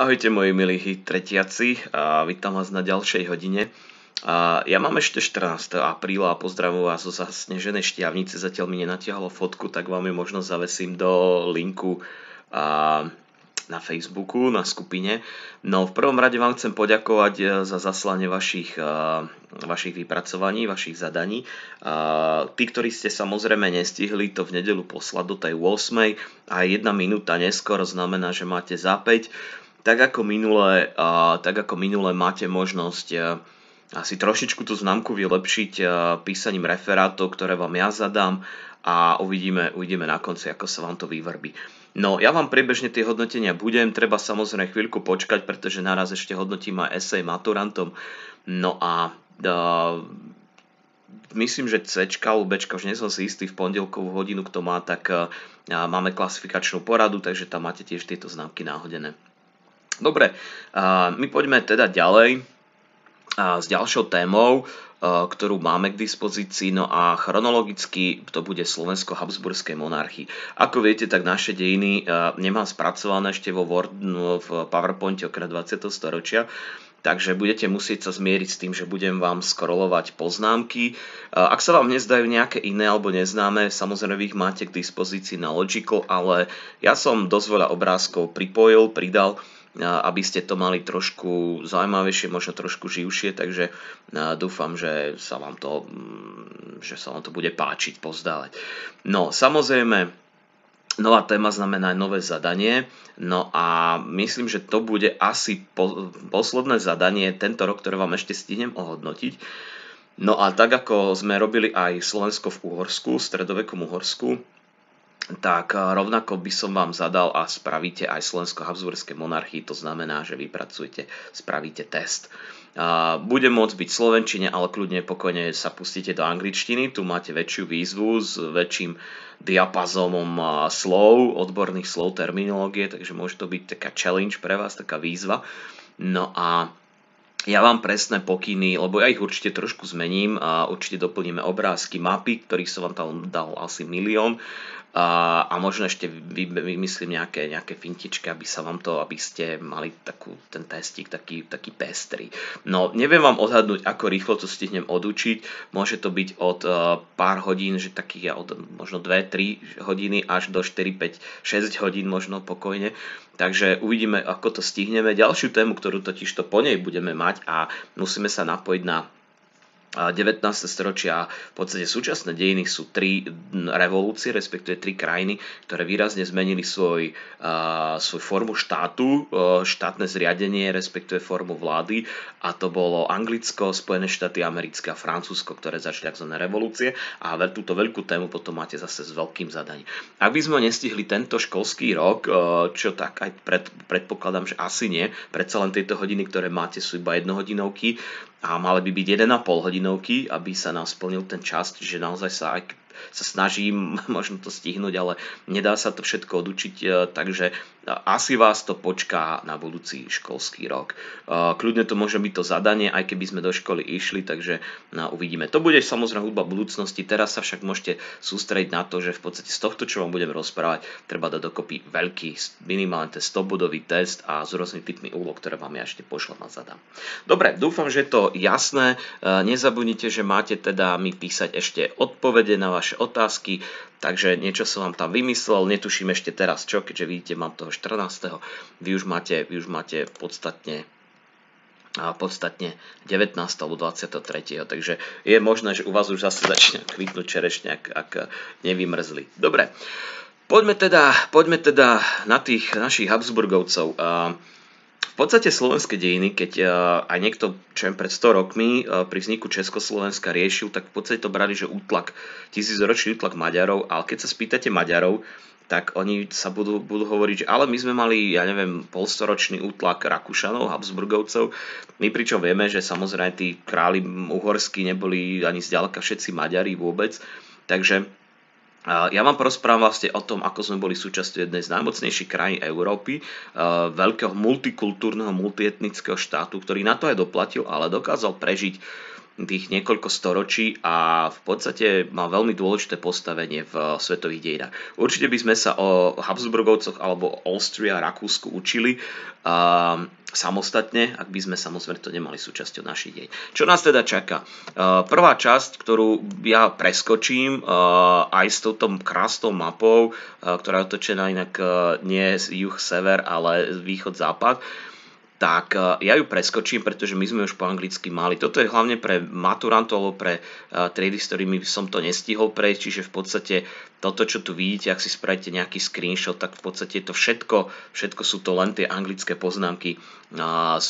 Ahojte moji milí tretiaci a vítam vás na ďalšej hodine. A ja mám ešte 14. apríla a pozdravujem vás zo zasneženej šťavnice. Zatiaľ mi nenatiahlo fotku, tak vám ju možno zavesím do linku a na Facebooku, na skupine. No v prvom rade vám chcem poďakovať e, za zaslanie vašich, e, vašich vypracovaní, vašich zadaní. E, tí, ktorí ste samozrejme nestihli to v nedelu poslať do tej 8. a jedna minúta neskôr znamená, že máte za 5 tak ako minule, tak ako minule máte možnosť asi trošičku tú známku vylepšiť písaním referátov, ktoré vám ja zadám a uvidíme, uvidíme na konci, ako sa vám to vyvrbí. No, ja vám priebežne tie hodnotenia budem, treba samozrejme chvíľku počkať, pretože naraz ešte hodnotím aj esej maturantom. No a uh, myslím, že C alebo B, už nie som si istý, v pondelkovú hodinu kto má, tak uh, máme klasifikačnú poradu, takže tam máte tiež tieto známky náhodené. Dobre, my poďme teda ďalej s ďalšou témou, ktorú máme k dispozícii, no a chronologicky to bude Slovensko-Habsburskej monarchii. Ako viete, tak naše dejiny nemám spracované ešte vo Word, no, v PowerPointe okrem 20. storočia, Takže budete musieť sa zmieriť s tým, že budem vám skrolovať poznámky. Ak sa vám nezdajú nejaké iné alebo neznáme, samozrejme ich máte k dispozícii na Logical, ale ja som dosť veľa obrázkov pripojil, pridal, aby ste to mali trošku zaujímavejšie, možno trošku živšie, takže dúfam, že sa vám to, mm, že sa vám to bude páčiť, pozdávať. No, samozrejme, Nová téma znamená aj nové zadanie, no a myslím, že to bude asi po, posledné zadanie tento rok, ktoré vám ešte stihnem ohodnotiť. No a tak ako sme robili aj Slovensko v Uhorsku, v stredovekom Uhorsku, tak rovnako by som vám zadal a spravíte aj slovensko habsburské monarchii, to znamená, že vypracujete, spravíte test. Bude môcť byť v Slovenčine, ale kľudne pokojne sa pustíte do angličtiny, tu máte väčšiu výzvu s väčším diapazomom slov, odborných slov, terminológie, takže môže to byť taká challenge pre vás, taká výzva. No a ja vám presné pokyny, lebo ja ich určite trošku zmením a určite doplníme obrázky, mapy, ktorých som vám tam dal asi milión a, a možno ešte vy, vymyslím nejaké, nejaké fintičky, aby sa vám to, aby ste mali takú, ten testík taký, taký pestrý. No, neviem vám odhadnúť, ako rýchlo to stihnem odučiť. Môže to byť od uh, pár hodín, že takých od možno 2-3 hodiny až do 4-5-6 hodín možno pokojne. Takže uvidíme, ako to stihneme. Ďalšiu tému, ktorú totiž to po nej budeme mať a musíme sa napojiť na 19. storočia a v podstate súčasné dejiny sú tri revolúcie, respektíve tri krajiny, ktoré výrazne zmenili svoj, uh, svoj formu štátu, uh, štátne zriadenie, respektíve formu vlády a to bolo Anglicko, Spojené štáty americké a Francúzsko, ktoré začali tzv. revolúcie a túto veľkú tému potom máte zase s veľkým zadaním. Ak by sme nestihli tento školský rok, uh, čo tak aj pred, predpokladám, že asi nie, predsa len tieto hodiny, ktoré máte sú iba jednohodinovky a mali by byť 1,5 hodiny hodinovky, aby sa nám splnil ten čas, že naozaj sa aj sa snažím možno to stihnúť, ale nedá sa to všetko odučiť, e, takže e, asi vás to počká na budúci školský rok. E, kľudne to môže byť to zadanie, aj keby sme do školy išli, takže no, uvidíme. To bude samozrejme hudba budúcnosti, teraz sa však môžete sústrediť na to, že v podstate z tohto, čo vám budem rozprávať, treba dať dokopy veľký, minimálne ten 100-bodový test a s rôznymi typmi úloh, ktoré vám ja ešte pošlem a zadám. Dobre, dúfam, že je to jasné. Nezabudnite, že máte teda mi písať ešte odpovede na vaše vaše otázky, takže niečo som vám tam vymyslel, netuším ešte teraz čo, keďže vidíte, mám toho 14. Vy už máte, vy už máte podstatne a podstatne 19. alebo 23. Takže je možné, že u vás už zase začne kvitnúť čerešne, ak, ak nevymrzli. Dobre, poďme teda, poďme teda na tých našich Habsburgovcov. Uh, v podstate slovenské dejiny, keď uh, aj niekto, čo pred 100 rokmi uh, pri vzniku Československa riešil, tak v podstate to brali, že útlak, tisícročný útlak Maďarov, ale keď sa spýtate Maďarov, tak oni sa budú, budú hovoriť, že ale my sme mali, ja neviem, polstoročný útlak Rakúšanov, Habsburgovcov. My pričom vieme, že samozrejme tí králi uhorskí neboli ani zďaleka všetci Maďari vôbec. Takže ja vám porozprávam vlastne o tom, ako sme boli súčasťou jednej z najmocnejších krajín Európy, e, veľkého multikultúrneho, multietnického štátu, ktorý na to aj doplatil, ale dokázal prežiť tých niekoľko storočí a v podstate má veľmi dôležité postavenie v eh, svetových dejinách. Určite by sme sa o Habsburgovcoch alebo Austria, Rakúsku učili um, samostatne, ak by sme samozrejme to nemali súčasťou našich dej. Čo nás teda čaká? Uh, prvá časť, ktorú ja preskočím uh, aj s touto krásnou mapou, ktorá je otočená inak nie juh-sever, ale východ-západ, tak eh, ja ju preskočím, pretože my sme už po anglicky mali. Toto je hlavne pre maturantov alebo pre eh, trady, s ktorými som to nestihol prejsť, čiže v podstate toto, čo tu vidíte, ak si spravíte nejaký screenshot, tak v podstate to všetko, všetko sú to len tie anglické poznámky z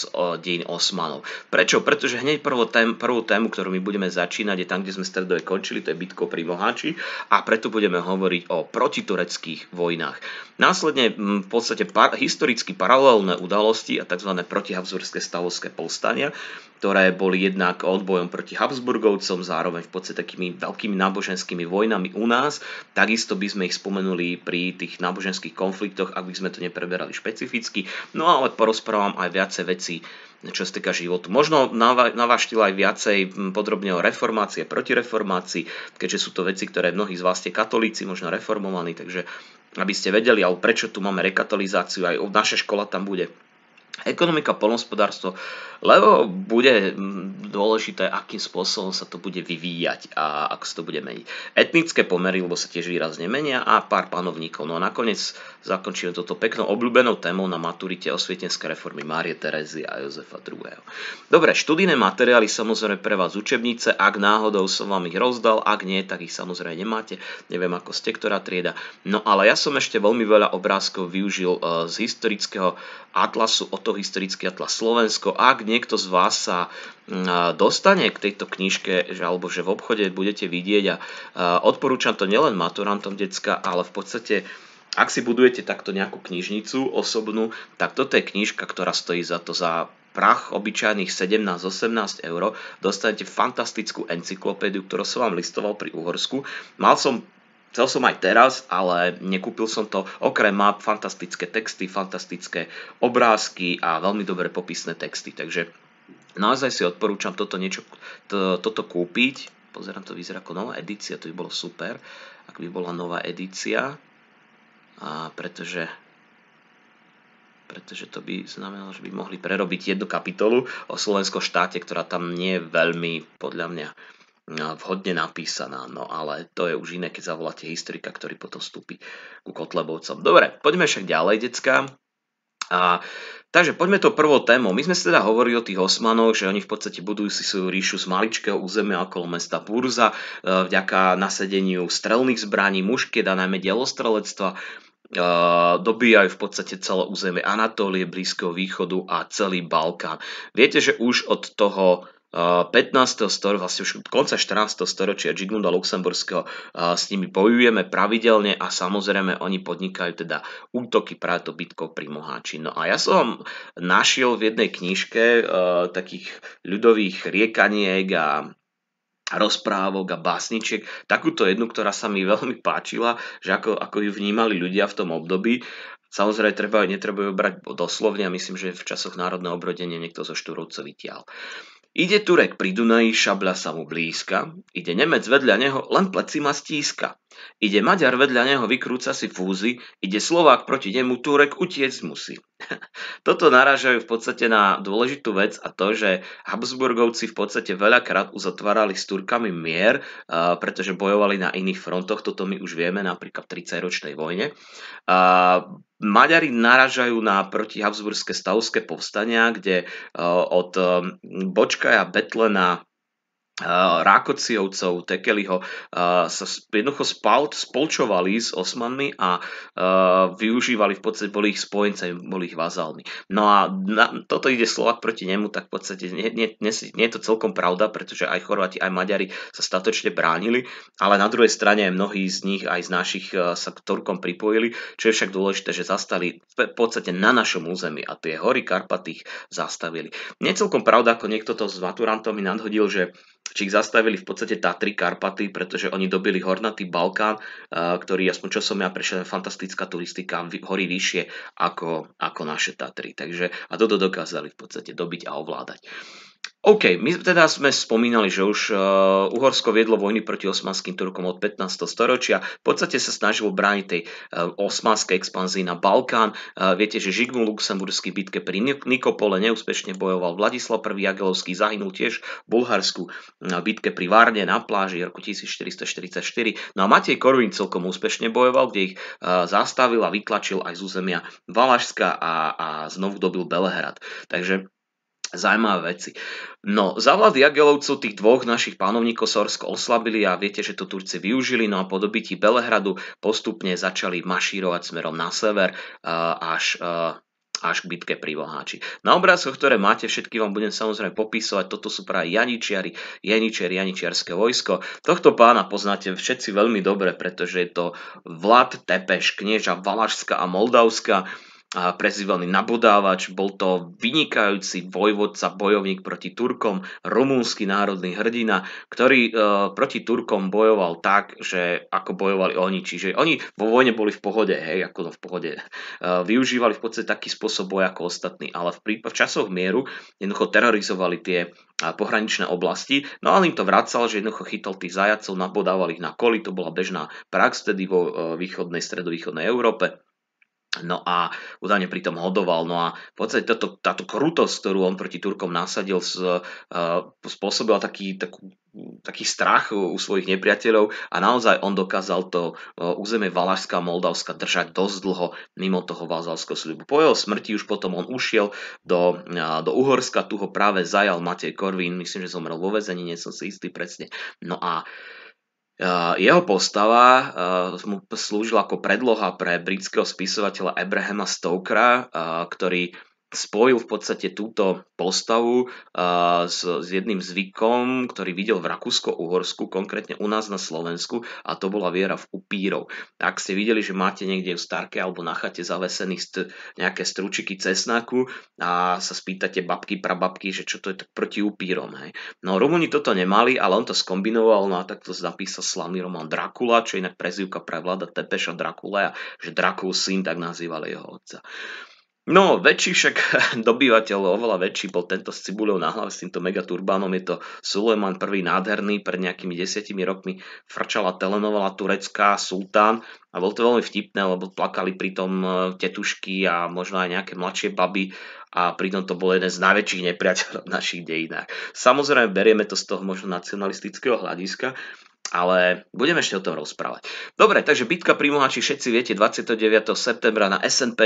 dejín Osmanov. Prečo? Pretože hneď prvú, tému, prvú tému, ktorú my budeme začínať, je tam, kde sme stredovej končili, to je bitko pri Moháči a preto budeme hovoriť o protitureckých vojnách. Následne v podstate par, historicky paralelné udalosti a tzv. protihavzurské stavovské povstania, ktoré boli jednak odbojom proti Habsburgovcom, zároveň v podstate takými veľkými náboženskými vojnami u nás. Takisto by sme ich spomenuli pri tých náboženských konfliktoch, ak by sme to nepreberali špecificky. No ale porozprávam aj viacej veci čo sa týka životu. Možno navaštil aj viacej podrobne o reformácii a protireformácii, keďže sú to veci, ktoré mnohí z vás ste katolíci, možno reformovaní, takže aby ste vedeli, ale prečo tu máme rekatolizáciu, aj naša škola tam bude Ekonomika, polnospodárstvo, lebo bude mm, dôležité, akým spôsobom sa to bude vyvíjať a ako sa to bude meniť. Etnické pomery, lebo sa tiež výrazne menia a pár panovníkov. No a nakoniec zakončíme toto peknou obľúbenou témou na maturite osvietenské reformy Márie Terezy a Jozefa II. Dobre, študijné materiály samozrejme pre vás učebnice, ak náhodou som vám ich rozdal, ak nie, tak ich samozrejme nemáte, neviem ako ste, ktorá trieda. No ale ja som ešte veľmi veľa obrázkov využil eh, z historického atlasu o to historický atlas Slovensko. Ak niekto z vás sa dostane k tejto knižke, že, alebo že v obchode budete vidieť a odporúčam to nielen maturantom decka, ale v podstate ak si budujete takto nejakú knižnicu osobnú, tak toto je knižka, ktorá stojí za to za prach obyčajných 17-18 eur. Dostanete fantastickú encyklopédiu, ktorú som vám listoval pri Uhorsku. Mal som Chcel som aj teraz, ale nekúpil som to. Okrem map, fantastické texty, fantastické obrázky a veľmi dobre popisné texty. Takže naozaj si odporúčam toto, niečo, to, toto kúpiť. Pozerám, to vyzerá ako nová edícia, to by bolo super, ak by bola nová edícia. A pretože pretože to by znamenalo, že by mohli prerobiť jednu kapitolu o Slovenskom štáte, ktorá tam nie je veľmi, podľa mňa, No, vhodne napísaná, no ale to je už iné, keď zavoláte historika, ktorý potom vstúpi ku Kotlebovcom. Dobre, poďme však ďalej, decka. A, takže poďme to prvou témou. My sme si teda hovorili o tých Osmanoch, že oni v podstate budujú si svoju ríšu z maličkého územia okolo mesta Burza e, vďaka nasedeniu strelných zbraní, mušky, a najmä dielostrelectva e, dobíjajú v podstate celé územie Anatólie, Blízkeho východu a celý Balkán. Viete, že už od toho 15. storočia, vlastne už konca 14. storočia Žigmunda Luxemburského s nimi bojujeme pravidelne a samozrejme oni podnikajú teda útoky práve to bitkou pri Moháči. No a ja som našiel v jednej knižke takých ľudových riekaniek a rozprávok a básničiek, takúto jednu, ktorá sa mi veľmi páčila, že ako, ako ju vnímali ľudia v tom období. Samozrejme, treba, netrebujú brať doslovne a myslím, že v časoch národného obrodenia niekto zo Štúrovcov vytial. Ide Turek pri Dunaji, šabľa sa mu blízka, ide Nemec vedľa neho, len pleci ma stíska. Ide Maďar vedľa neho, vykrúca si fúzy, ide Slovák proti nemu, Turek utiec musí. Toto narážajú v podstate na dôležitú vec a to, že Habsburgovci v podstate veľakrát uzatvárali s Turkami mier, pretože bojovali na iných frontoch, toto my už vieme napríklad v 30-ročnej vojne. Maďari naražajú na protihabsburské stavské povstania, kde od Bočkaja Betlena Eh, Rákociovcov, Tekeliho eh, sa jednoducho spal, spolčovali s Osmanmi a eh, využívali v podstate, boli ich spojencami, boli ich vazálmi. No a na, toto ide Slovak proti nemu, tak v podstate nie, nie, nie, nie je to celkom pravda, pretože aj Chorváti, aj Maďari sa statočne bránili, ale na druhej strane mnohí z nich, aj z našich sa k Turkom pripojili, čo je však dôležité, že zastali v podstate na našom území a tie hory Karpatých zastavili. Nie celkom pravda, ako niekto to s maturantom mi nadhodil, že či ich zastavili v podstate Tatry, Karpaty, pretože oni dobili hornatý Balkán, eh, ktorý, aspoň čo som ja prešiel, fantastická turistika, horí vyššie ako, ako naše Tatry. Takže, a toto dokázali v podstate dobiť a ovládať. OK, my teda sme spomínali, že už eh, Uhorsko viedlo vojny proti osmanským Turkom od 15. storočia. V podstate sa snažilo brániť tej eh, osmanskej expanzii na Balkán. Eh, viete, že Žigmund Luxemburský bitke pri Nikopole neúspešne bojoval. Vladislav I. Jagelovský zahynul tiež v Bulharsku bitke pri Várne na pláži roku 1444. No a Matej Korvin celkom úspešne bojoval, kde ich zastavil a vytlačil aj z územia Valašska a, a znovu dobil Belehrad. Takže zaujímavé veci. No, za vlády Jagelovcov tých dvoch našich pánovníkov Sorsko oslabili a viete, že to Turci využili, no a po dobití Belehradu postupne začali mašírovať smerom na sever až až k bitke pri Vlháči. Na obrázkoch, ktoré máte, všetky vám budem samozrejme popisovať. Toto sú práve Janičiari, Janičiari, Janičiarské vojsko. Tohto pána poznáte všetci veľmi dobre, pretože je to Vlad Tepeš, knieža Valašska a Moldavska prezývaný nabodávač, bol to vynikajúci vojvodca, bojovník proti Turkom, rumúnsky národný hrdina, ktorý e, proti Turkom bojoval tak, že ako bojovali oni. Čiže oni vo vojne boli v pohode, hej, ako to no v pohode. E, využívali v podstate taký spôsob boja ako ostatní, ale v, prípad, v časoch mieru jednoducho terorizovali tie e, pohraničné oblasti. No ale on im to vracal, že jednoducho chytal tých zajacov, nabodával ich na koli, to bola bežná prax vtedy vo e, východnej, stredovýchodnej Európe. No a údajne pritom hodoval. No a v podstate táto, táto krutosť, ktorú on proti Turkom nasadil, e, spôsobila taký, takú, taký strach u svojich nepriateľov a naozaj on dokázal to e, územie Valašská a Moldavska držať dosť dlho mimo toho vazalského sľubu. Po jeho smrti už potom on ušiel do, e, do Uhorska, tu ho práve zajal Matej Korvin. myslím, že zomrel vo väzení, nie som si istý presne. No a uh, Eh, jeho postava eh, mu slúžila ako predloha pre britského spisovateľa Abrahama Stokera, eh, ktorý spojil v podstate túto postavu eh, s, s jedným zvykom, ktorý videl v Rakúsko-Uhorsku, konkrétne u nás na Slovensku, a to bola viera v upírov. Ak ste videli, že máte niekde v starke alebo na chate zavesených st- nejaké stručiky cesnaku a sa spýtate babky, prababky, že čo to je tak proti upírom. Hej. No Rumúni toto nemali, ale on to skombinoval, no a takto napísal slavný román Drakula, čo inak prezývka pre vláda Tepeša Drakule a že Drakul syn tak nazývali jeho otca. No, väčší však dobývateľ, oveľa väčší bol tento s cibuľou na hlave, s týmto megaturbánom. Je to Sulejman prvý nádherný, pred nejakými desiatimi rokmi frčala telenovala turecká Sultán a bol to veľmi vtipné, lebo plakali pritom e, tetušky a možno aj nejaké mladšie baby a pritom to bol jeden z najväčších nepriateľov v našich dejinách. Samozrejme, berieme to z toho možno nacionalistického hľadiska, ale budeme ešte o tom rozprávať. Dobre, takže bitka pri Mohači, všetci viete, 29. septembra na SNP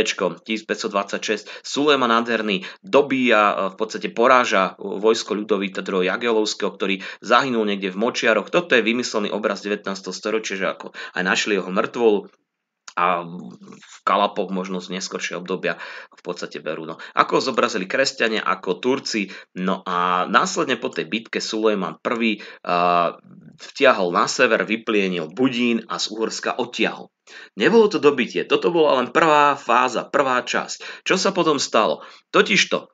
1526 Sulejman Nádherný dobíja, e, v podstate poráža e, vojsko ľudovita II. Jagelovského, ktorý zahynul niekde v Močiaroch. Toto je vymyslený obraz 19. storočia, že ako aj našli jeho mŕtvolu, a v Kalapoch možno z neskôršieho obdobia v podstate berú. No, ako zobrazili kresťania, ako Turci. No a následne po tej bitke Sulejman I vtiahol na sever, vyplienil Budín a z Uhorska odtiahol. Nebolo to dobitie, toto bola len prvá fáza, prvá časť. Čo sa potom stalo? Totižto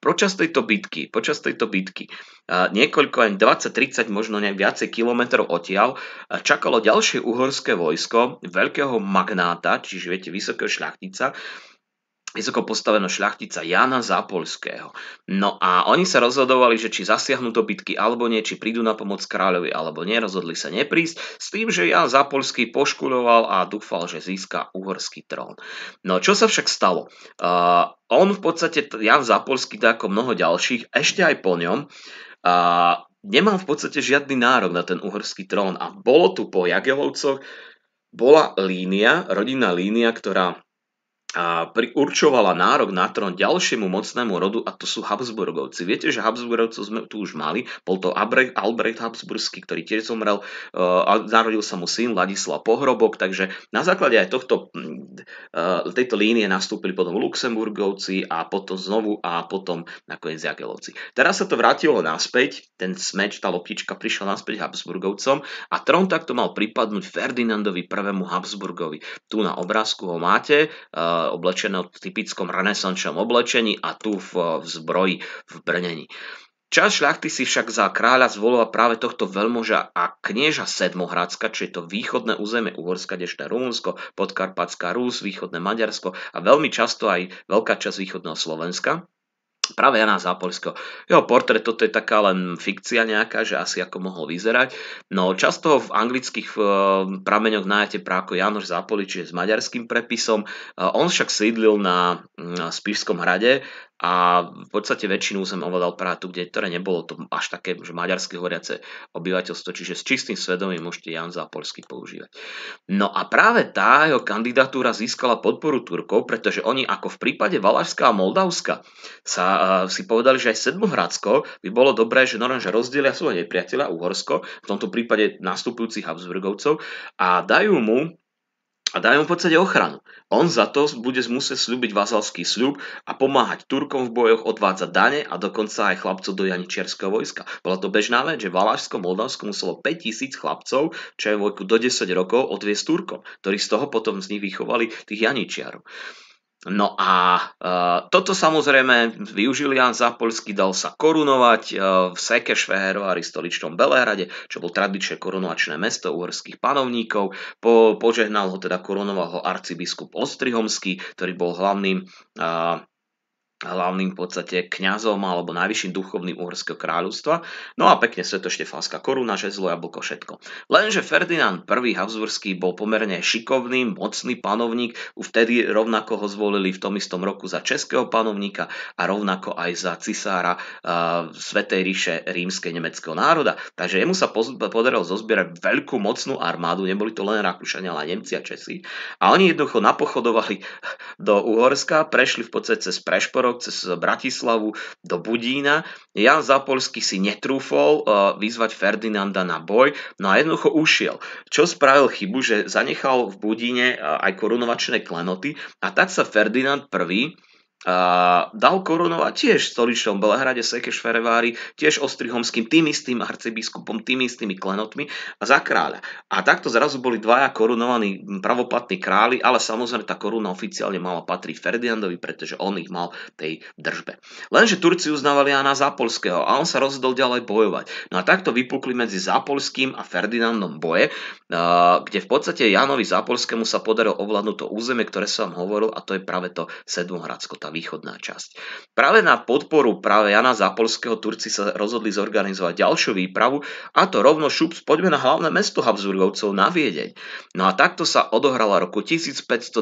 počas tejto bitky, počas tejto bitky niekoľko, aj 20-30, možno nejak viacej kilometrov odtiaľ čakalo ďalšie uhorské vojsko veľkého magnáta, čiže viete, vysokého šľachtica, vysoko postaveno šľachtica Jana Zápolského. No a oni sa rozhodovali, že či zasiahnu to bitky alebo nie, či prídu na pomoc kráľovi alebo nie, rozhodli sa neprísť, s tým, že Jan Zápolský poškuľoval a dúfal, že získa uhorský trón. No čo sa však stalo? Uh, on v podstate, Jan Zápolský, tak ako mnoho ďalších, ešte aj po ňom, uh, nemal v podstate žiadny nárok na ten uhorský trón a bolo tu po Jagelovcoch, bola línia, rodinná línia, ktorá a určovala nárok na trón ďalšiemu mocnému rodu a to sú Habsburgovci. Viete, že Habsburgovcov sme tu už mali, bol to Albrecht Habsburský, ktorý tiež zomrel eh, a narodil sa mu syn Ladislav Pohrobok, takže na základe aj tohto, hm, eh, tejto línie nastúpili potom Luxemburgovci a potom znovu a potom nakoniec Jagelovci. Teraz sa to vrátilo naspäť, ten smeč, tá loptička prišla naspäť Habsburgovcom a trón takto mal pripadnúť Ferdinandovi prvému Habsburgovi. Tu na obrázku ho máte, eh, oblečené v typickom renesančnom oblečení a tu v, v zbroji v brnení. Čas šľachty si však za kráľa zvolila práve tohto veľmoža a knieža Sedmohradska, čo je to východné územie Uhorska, Dešta, Rumunsko, Podkarpatská Rus, východné Maďarsko a veľmi často aj veľká časť východného Slovenska práve Jana Zápolského. Jeho portrét toto je taká len fikcia nejaká, že asi ako mohol vyzerať. No často v anglických eh, prameňoch nájdete práko Janoš Zápolič čiže s maďarským prepisom. Eh, on však sídlil na mm, Spišskom hrade a v podstate väčšinu som ovládal Prátu, kde, ktoré nebolo to až také že maďarské hovoriace obyvateľstvo, čiže s čistým svedomím môžete Jan Polsky používať. No a práve tá jeho kandidatúra získala podporu Turkov, pretože oni ako v prípade Valašska a Moldavska sa uh, si povedali, že aj Sedmohradsko by bolo dobré, že Noranža že rozdelia svojho nepriateľa Uhorsko, v tomto prípade nastupujúcich Habsburgovcov a dajú mu a dajú mu v podstate ochranu. On za to bude musieť slúbiť vazalský sľub a pomáhať Turkom v bojoch, odvádzať dane a dokonca aj chlapcov do janičiarského vojska. Bola to bežná vec, že Valašsko, Moldavsko muselo 5000 chlapcov, čo je vojku do 10 rokov, odviesť Turkom, ktorí z toho potom z nich vychovali tých janičiarov. No a e, toto samozrejme využil Jan Zápolský, dal sa korunovať e, v Seke Šveherovári, stoličnom Belehrade, čo bol tradičné korunovačné mesto uhorských panovníkov. Po, požehnal ho teda korunoval ho arcibiskup Ostrihomský, ktorý bol hlavným e, hlavným v podstate kňazom alebo najvyšším duchovným uhorského kráľovstva. No a pekne svetoštefánska koruna, žezlo, jablko, všetko. Lenže Ferdinand I. Habsburský bol pomerne šikovný, mocný panovník, vtedy rovnako ho zvolili v tom istom roku za českého panovníka a rovnako aj za cisára uh, eh, Svetej ríše rímskej nemeckého národa. Takže jemu sa podarilo zozbierať veľkú mocnú armádu, neboli to len Rakúšania, ale Nemci a Česi. A oni jednoducho napochodovali do Uhorska, prešli v podstate cez Prešporov Prešov cez Bratislavu do Budína. Jan Zapolský si netrúfol eh, vyzvať Ferdinanda na boj, no a jednoducho ušiel. Čo spravil chybu, že zanechal v Budíne eh, aj korunovačné klenoty a tak sa Ferdinand I a Dal korunovať tiež stoličom Belehrade Sekeš Ferevári, tiež ostrihomským tým istým arcibiskupom, tým istými klenotmi a za kráľa. A takto zrazu boli dvaja korunovaní pravoplatní králi, ale samozrejme tá koruna oficiálne mala patriť Ferdinandovi, pretože on ich mal tej držbe. Lenže Turci uznávali Jana Zápolského a on sa rozhodol ďalej bojovať. No a takto vypukli medzi Zápolským a Ferdinandom boje, kde v podstate Janovi Zápolskému sa podarilo ovládnuť to územie, ktoré som vám hovoril a to je práve to Sedmohradsko, tá východná časť. Práve na podporu práve Jana Zápolského Turci sa rozhodli zorganizovať ďalšiu výpravu a to rovno šup, poďme na hlavné mesto Habsburgovcov na Viedeň. No a takto sa odohrala roku 1529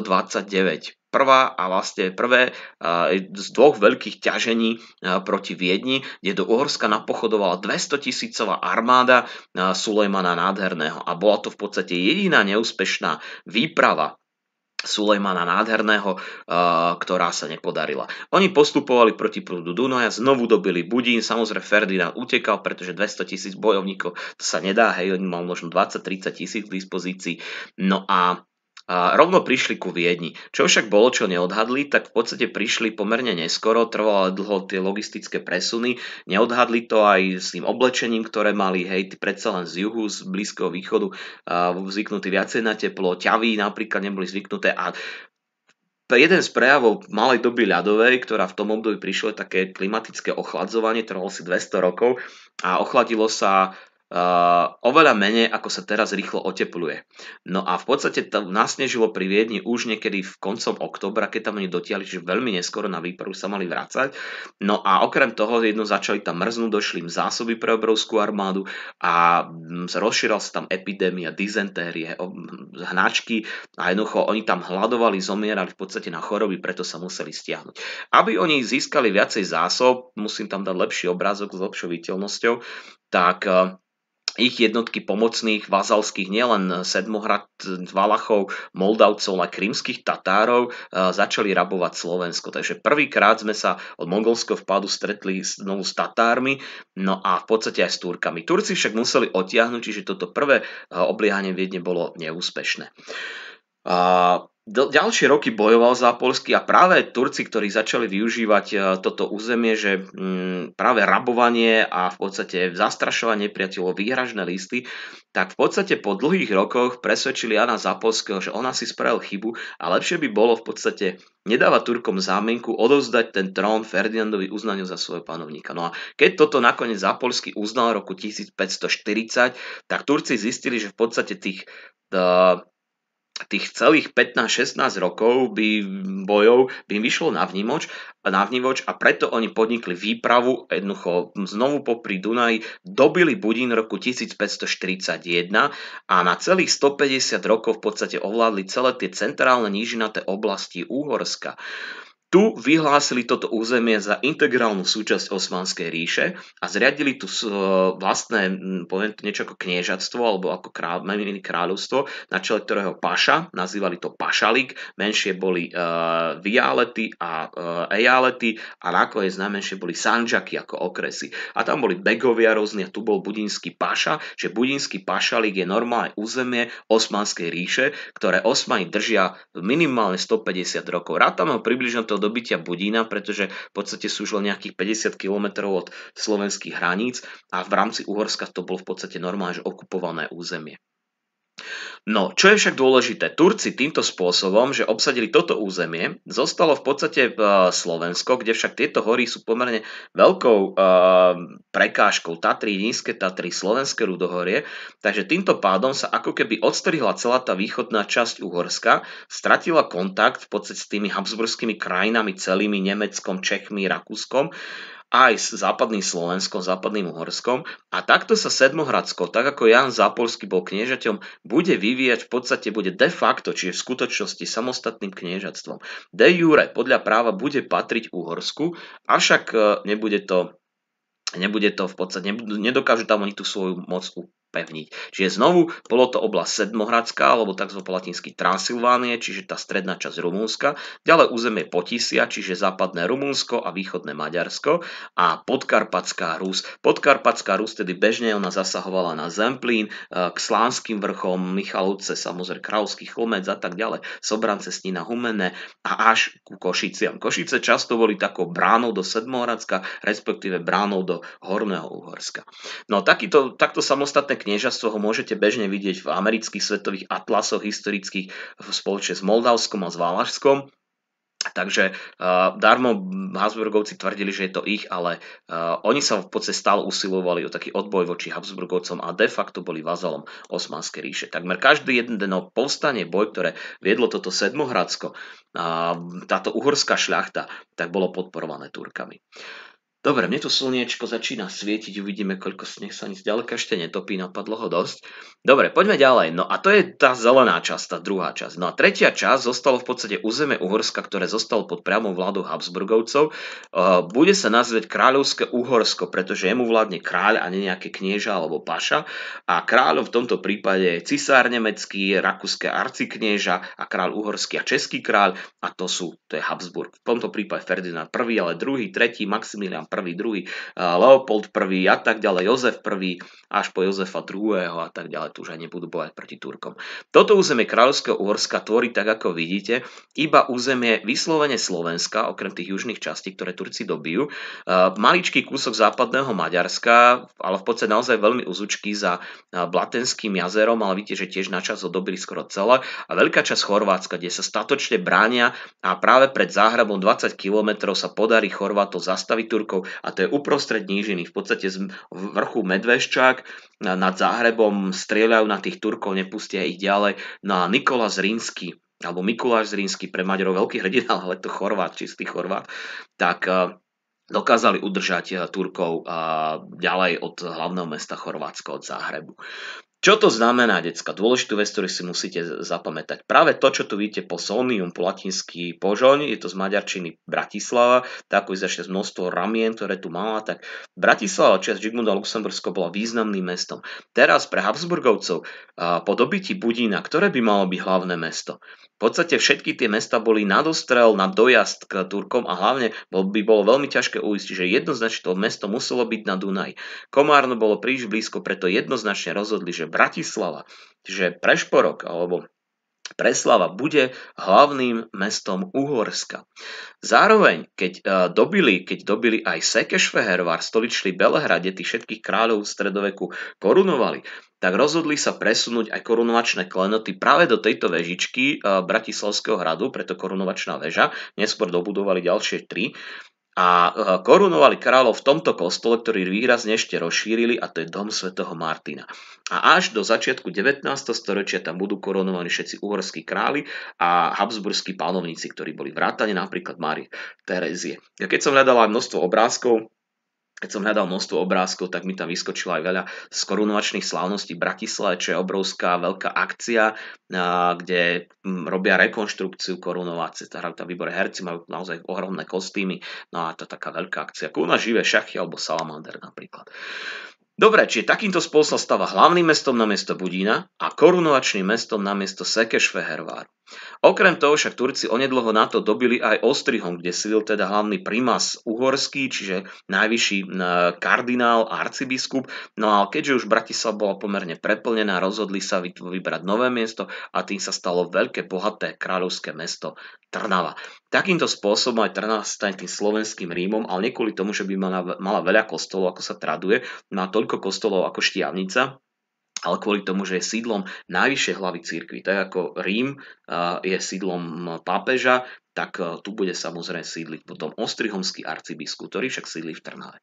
prvá a vlastne prvé z dvoch veľkých ťažení proti Viedni, kde do Uhorska napochodovala 200 tisícová armáda Sulejmana Nádherného a bola to v podstate jediná neúspešná výprava Sulejmana nádherného, eh, ktorá sa nepodarila. Oni postupovali proti prúdu Dunaja, znovu dobili Budín, samozrejme Ferdinand utekal, pretože 200 tisíc bojovníkov to sa nedá, hej, on mal možno 20-30 tisíc k dispozícii. No a a rovno prišli ku Viedni. Čo však bolo, čo neodhadli, tak v podstate prišli pomerne neskoro, trvalo dlho tie logistické presuny, neodhadli to aj s tým oblečením, ktoré mali, hej, predsa len z juhu, z Blízkeho východu, zvyknutí viacej na teplo, ťaví napríklad neboli zvyknuté a jeden z prejavov malej doby ľadovej, ktorá v tom období prišla také klimatické ochladzovanie, trvalo si 200 rokov a ochladilo sa Eh, oveľa menej, ako sa teraz rýchlo otepluje. No a v podstate to nasnežilo pri Viedni už niekedy v koncom oktobra, keď tam oni dotiali, že veľmi neskoro na výparu sa mali vrácať. No a okrem toho jedno začali tam mrznúť, došli im zásoby pre obrovskú armádu a mm, rozšírala sa tam epidémia, dizentérie, hnačky a jednoducho oni tam hľadovali, zomierali v podstate na choroby, preto sa museli stiahnuť. Aby oni získali viacej zásob, musím tam dať lepší obrázok s lepšou viditeľnosťou, tak eh, ich jednotky pomocných vazalských nielen sedmohrad Valachov, Moldavcov a krymských Tatárov e, začali rabovať Slovensko. Takže prvýkrát sme sa od mongolského vpádu stretli znovu s Tatármi, no a v podstate aj s Turkami. Turci však museli odtiahnuť, čiže toto prvé e, obliehanie Viedne bolo neúspešné. A ďalšie roky bojoval za Polsky a práve Turci, ktorí začali využívať e, toto územie, že mm, práve rabovanie a v podstate zastrašovanie priateľov výhražné listy, tak v podstate po dlhých rokoch presvedčili Jana Zapolského, že ona si spravil chybu a lepšie by bolo v podstate nedávať Turkom zámenku odovzdať ten trón Ferdinandovi uznaniu za svojho panovníka. No a keď toto nakoniec Zapolsky uznal roku 1540, tak Turci zistili, že v podstate tých e, tých celých 15-16 rokov by bojov by im vyšlo na vnímoč, na vnímoč a preto oni podnikli výpravu jednoducho znovu popri Dunaji, dobili Budín roku 1541 a na celých 150 rokov v podstate ovládli celé tie centrálne nížinaté oblasti Úhorska. Tu vyhlásili toto územie za integrálnu súčasť Osmanskej ríše a zriadili tu e, vlastné, poviem to niečo ako kniežatstvo alebo ako krá, kráľovstvo, na čele ktorého paša, nazývali to pašalik, menšie boli e, vialety a e, ejalety a nakoniec najmenšie boli sanžaky ako okresy. A tam boli begovia rôzne a tu bol budinský paša, že budinský pašalik je normálne územie Osmanskej ríše, ktoré Osmani držia minimálne 150 rokov. tam približne to zmysel dobytia Budína, pretože v podstate sú už len nejakých 50 km od slovenských hraníc a v rámci Uhorska to bolo v podstate normálne, že okupované územie. No, čo je však dôležité, Turci týmto spôsobom, že obsadili toto územie, zostalo v podstate v e, Slovensko, kde však tieto hory sú pomerne veľkou e, prekážkou Tatry, Nízke Tatry, Slovenské Rudohorie, takže týmto pádom sa ako keby odstrihla celá tá východná časť Uhorska, stratila kontakt v podstate s tými habsburskými krajinami celými, Nemeckom, Čechmi, Rakúskom aj s západným Slovenskom, západným Uhorskom a takto sa Sedmohradsko, tak ako Jan Zápolský bol kniežaťom, bude vyvíjať, v podstate bude de facto, čiže v skutočnosti samostatným kniežatstvom. De jure podľa práva bude patriť Uhorsku, avšak e, nebude to nebude to v podstate, nedokážu tam oni tú svoju moc pevniť. Čiže znovu bolo to oblasť Sedmohradská, alebo tzv. po latinsky Transilvánie, čiže tá stredná časť Rumúnska, ďalej územie Potisia, čiže západné Rumúnsko a východné Maďarsko a Podkarpatská Rus. Podkarpatská Rus, tedy bežne ona zasahovala na Zemplín, eh, k slánským vrchom, Michalovce, samozrejme Kráľovský chlmec a tak ďalej, Sobrance, Snina, Humene a až ku Košiciam. Košice často boli takou bránou do Sedmohradska, respektíve bránou do Horného Uhorska. No takýto, takto samostatné kniežatstvo ho môžete bežne vidieť v amerických svetových atlasoch historických v spoločne s Moldavskom a s Valašskom. Takže uh, darmo Habsburgovci tvrdili, že je to ich, ale uh, oni sa v podstate stále usilovali o taký odboj voči Habsburgovcom a de facto boli vazalom Osmanskej ríše. Takmer každý jeden denov povstanie, boj, ktoré viedlo toto Sedmohradsko, uh, táto uhorská šľachta, tak bolo podporované Turkami. Uh, Dobre, mne tu slniečko začína svietiť, uvidíme, koľko sneh sa ani zďaleka ešte netopí, napadlo ho dosť. Dobre, poďme ďalej. No a to je tá zelená časť, tá druhá časť. No a tretia časť zostalo v podstate územie Uhorska, ktoré zostalo pod priamou vládou Habsburgovcov. E, bude sa nazvať Kráľovské Uhorsko, pretože jemu vládne kráľ a nie nejaké knieža alebo paša. A kráľom v tomto prípade je cisár nemecký, rakúske knieža a kráľ uhorský a český kráľ a to sú, to je Habsburg. V tomto prípade Ferdinand I, ale druhý, tretí, Maximilian prvý druhý, eh, Leopold I a tak ďalej, Jozef I až po Jozefa II a tak ďalej, tu už aj nebudú bojať proti Turkom. Toto územie Kráľovského Uhorska tvorí, tak ako vidíte, iba územie vyslovene Slovenska, okrem tých južných častí, ktoré Turci dobijú, eh, maličký kúsok západného Maďarska, ale v podstate naozaj veľmi uzučký za eh, Blatenským jazerom, ale vidíte, že tiež na čas odobili skoro celé a veľká časť Chorvátska, kde sa statočne bránia a práve pred záhrabom 20 km sa podarí Chorvátov zastaviť Turkov, rokov a to je uprostred nížiny, v podstate z vrchu Medveščák nad Záhrebom strieľajú na tých Turkov, nepustia ich ďalej. No a Nikolás Rínsky, alebo Mikuláš Zrínsky, pre Maďarov veľký hrdina, ale to Chorvát, čistý Chorvát, tak eh, dokázali udržať eh, Turkov eh, ďalej od hlavného mesta Chorvátsko, od Záhrebu. Čo to znamená, decka? Dôležitú vec, ktorú si musíte zapamätať. Práve to, čo tu vidíte po Sonium, po latinský Požoň, je to z maďarčiny Bratislava, tak ako množstvo ramien, ktoré tu mala, tak Bratislava, časť Žigmunda Luxembursko, bola významným mestom. Teraz pre Habsburgovcov po dobití Budína, ktoré by malo byť hlavné mesto? V podstate všetky tie mesta boli nadostrel na dojazd k Turkom a hlavne by bolo veľmi ťažké uísť, že jednoznačne to mesto muselo byť na Dunaji. Komárno bolo príliš blízko, preto jednoznačne rozhodli, že Bratislava, čiže Prešporok alebo Preslava bude hlavným mestom Uhorska. Zároveň, keď e, dobili, keď dobili aj Sekešvehervar, stoličný Belehrad, kde tých všetkých kráľov v stredoveku korunovali, tak rozhodli sa presunúť aj korunovačné klenoty práve do tejto vežičky e, Bratislavského hradu, preto korunovačná väža, neskôr dobudovali ďalšie tri a e, korunovali kráľov v tomto kostole, ktorý výrazne ešte rozšírili a to je dom svätého Martina. A až do začiatku 19. storočia tam budú korunovaní všetci uhorskí králi a habsburskí panovníci, ktorí boli vrátane napríklad Márie Terezie. Ja keď som aj množstvo obrázkov, keď som hľadal množstvo obrázkov, tak mi tam vyskočilo aj veľa z korunovačných slávností Bratislave, čo je obrovská veľká akcia, kde mm, robia rekonštrukciu korunovace. Hrajú tam výbore herci, majú naozaj ohromné kostýmy. No a to je taká veľká akcia, ako živé šachy alebo salamander napríklad. Dobre, čiže takýmto spôsobom stáva hlavným mestom na mesto Budína a korunovačným mestom na mesto Sekešvehervár. Okrem toho však Turci onedlho na to dobili aj Ostrihom, kde sídl teda hlavný primas uhorský, čiže najvyšší kardinál, arcibiskup. No a keďže už Bratislava bola pomerne preplnená, rozhodli sa vybrať nové miesto a tým sa stalo veľké, bohaté kráľovské mesto Trnava. Takýmto spôsobom aj Trnava stane tým slovenským Rímom, ale nie kvôli tomu, že by mala, mala veľa kostolov, ako sa traduje, má toľko kostolov ako Štiavnica, ale kvôli tomu, že je sídlom najvyššej hlavy církvy. Tak ako Rím je sídlom pápeža, tak eh, tu bude samozrejme sídliť potom ostrihomský arcibiskup, ktorý však sídli v Trnave.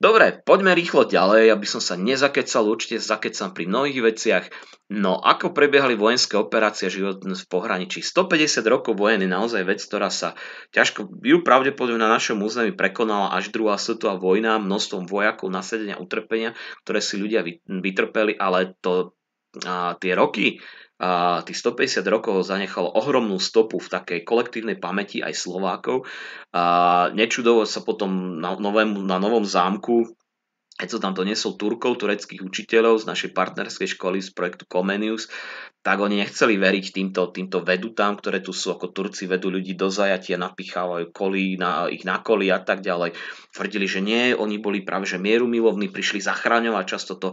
Dobre, poďme rýchlo ďalej, aby som sa nezakecal, určite zakecam pri mnohých veciach. No, ako prebiehali vojenské operácie život v pohraničí? 150 rokov vojen je naozaj vec, ktorá sa ťažko, ju pravdepodobne na našom území prekonala až druhá svetová vojna množstvom vojakov, nasedenia, utrpenia, ktoré si ľudia vytrpeli, ale to, a, tie roky a tých 150 rokov zanechalo ohromnú stopu v takej kolektívnej pamäti aj Slovákov. A nečudovo sa potom na, novému, na novom zámku keď som tam doniesol Turkov, tureckých učiteľov z našej partnerskej školy z projektu Comenius, tak oni nechceli veriť týmto, týmto vedutám, ktoré tu sú, ako Turci vedú ľudí do zajatia, napichávajú kolí, na, ich na kolí a tak ďalej. Tvrdili, že nie, oni boli práve že mierumilovní, prišli zachraňovať často to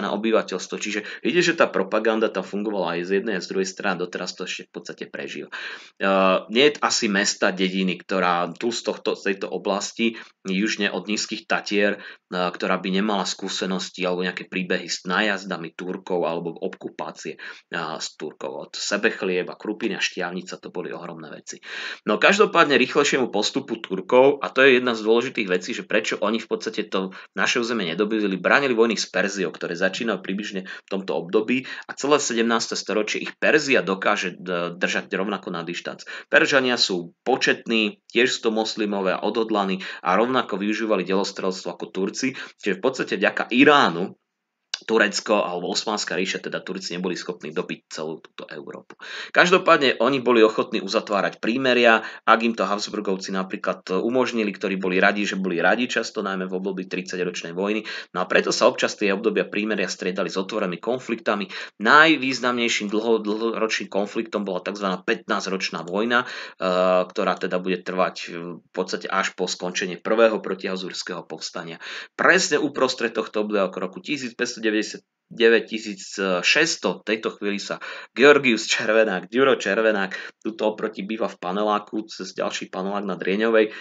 na obyvateľstvo. Čiže vidíte, že tá propaganda tam fungovala aj z jednej a z druhej strany, doteraz to ešte v podstate prežil. Uh, nie je asi mesta, dediny, ktorá tu z, tohto, z tejto oblasti, južne od nízkych Tatier, uh, ktorá by nemala skúsenosti alebo nejaké príbehy s nájazdami Turkov alebo obkupácie. Z Turkov. Od sebechlieb a krupina šťavnica to boli ohromné veci. No každopádne rýchlejšiemu postupu Turkov, a to je jedna z dôležitých vecí, že prečo oni v podstate to naše územie nedobili, bránili vojny s Perziou, ktoré začínajú približne v tomto období a celé 17. storočie ich Perzia dokáže držať rovnako na distanc. Peržania sú početní, tiež sú to moslimové a odhodlaní a rovnako využívali delostrelstvo ako Turci, čiže v podstate vďaka Iránu Turecko alebo Osmanská ríša, teda Turci neboli schopní dobiť celú túto Európu. Každopádne oni boli ochotní uzatvárať prímeria, ak im to Habsburgovci napríklad umožnili, ktorí boli radi, že boli radi často, najmä v období 30-ročnej vojny. No a preto sa občas tie obdobia prímeria striedali s otvorenými konfliktami. Najvýznamnejším dlhoročným konfliktom bola tzv. 15-ročná vojna, eh, ktorá teda bude trvať eh, v podstate až po skončení prvého protihazurského povstania. Presne uprostred tohto obdobia okolo roku 1590 699600. v tejto chvíli sa Georgius Červenák, Duro Červenák, tuto oproti býva v paneláku, cez ďalší panelák na Drieňovej.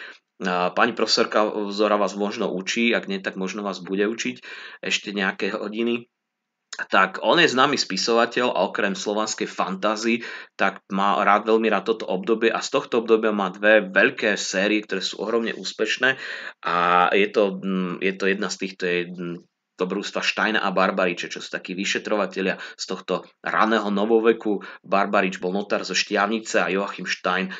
Pani profesorka Zora vás možno učí, ak nie, tak možno vás bude učiť ešte nejaké hodiny. Tak on je známy spisovateľ a okrem slovanskej fantazy, tak má rád veľmi rád toto obdobie a z tohto obdobia má dve veľké série, ktoré sú ohromne úspešné a je to, mm, je to jedna z týchto mm, Dobrústva Štajna a Barbariče, čo sú takí vyšetrovatelia z tohto raného novoveku. Barbarič bol notár zo Štiavnice a Joachim Štajn eh,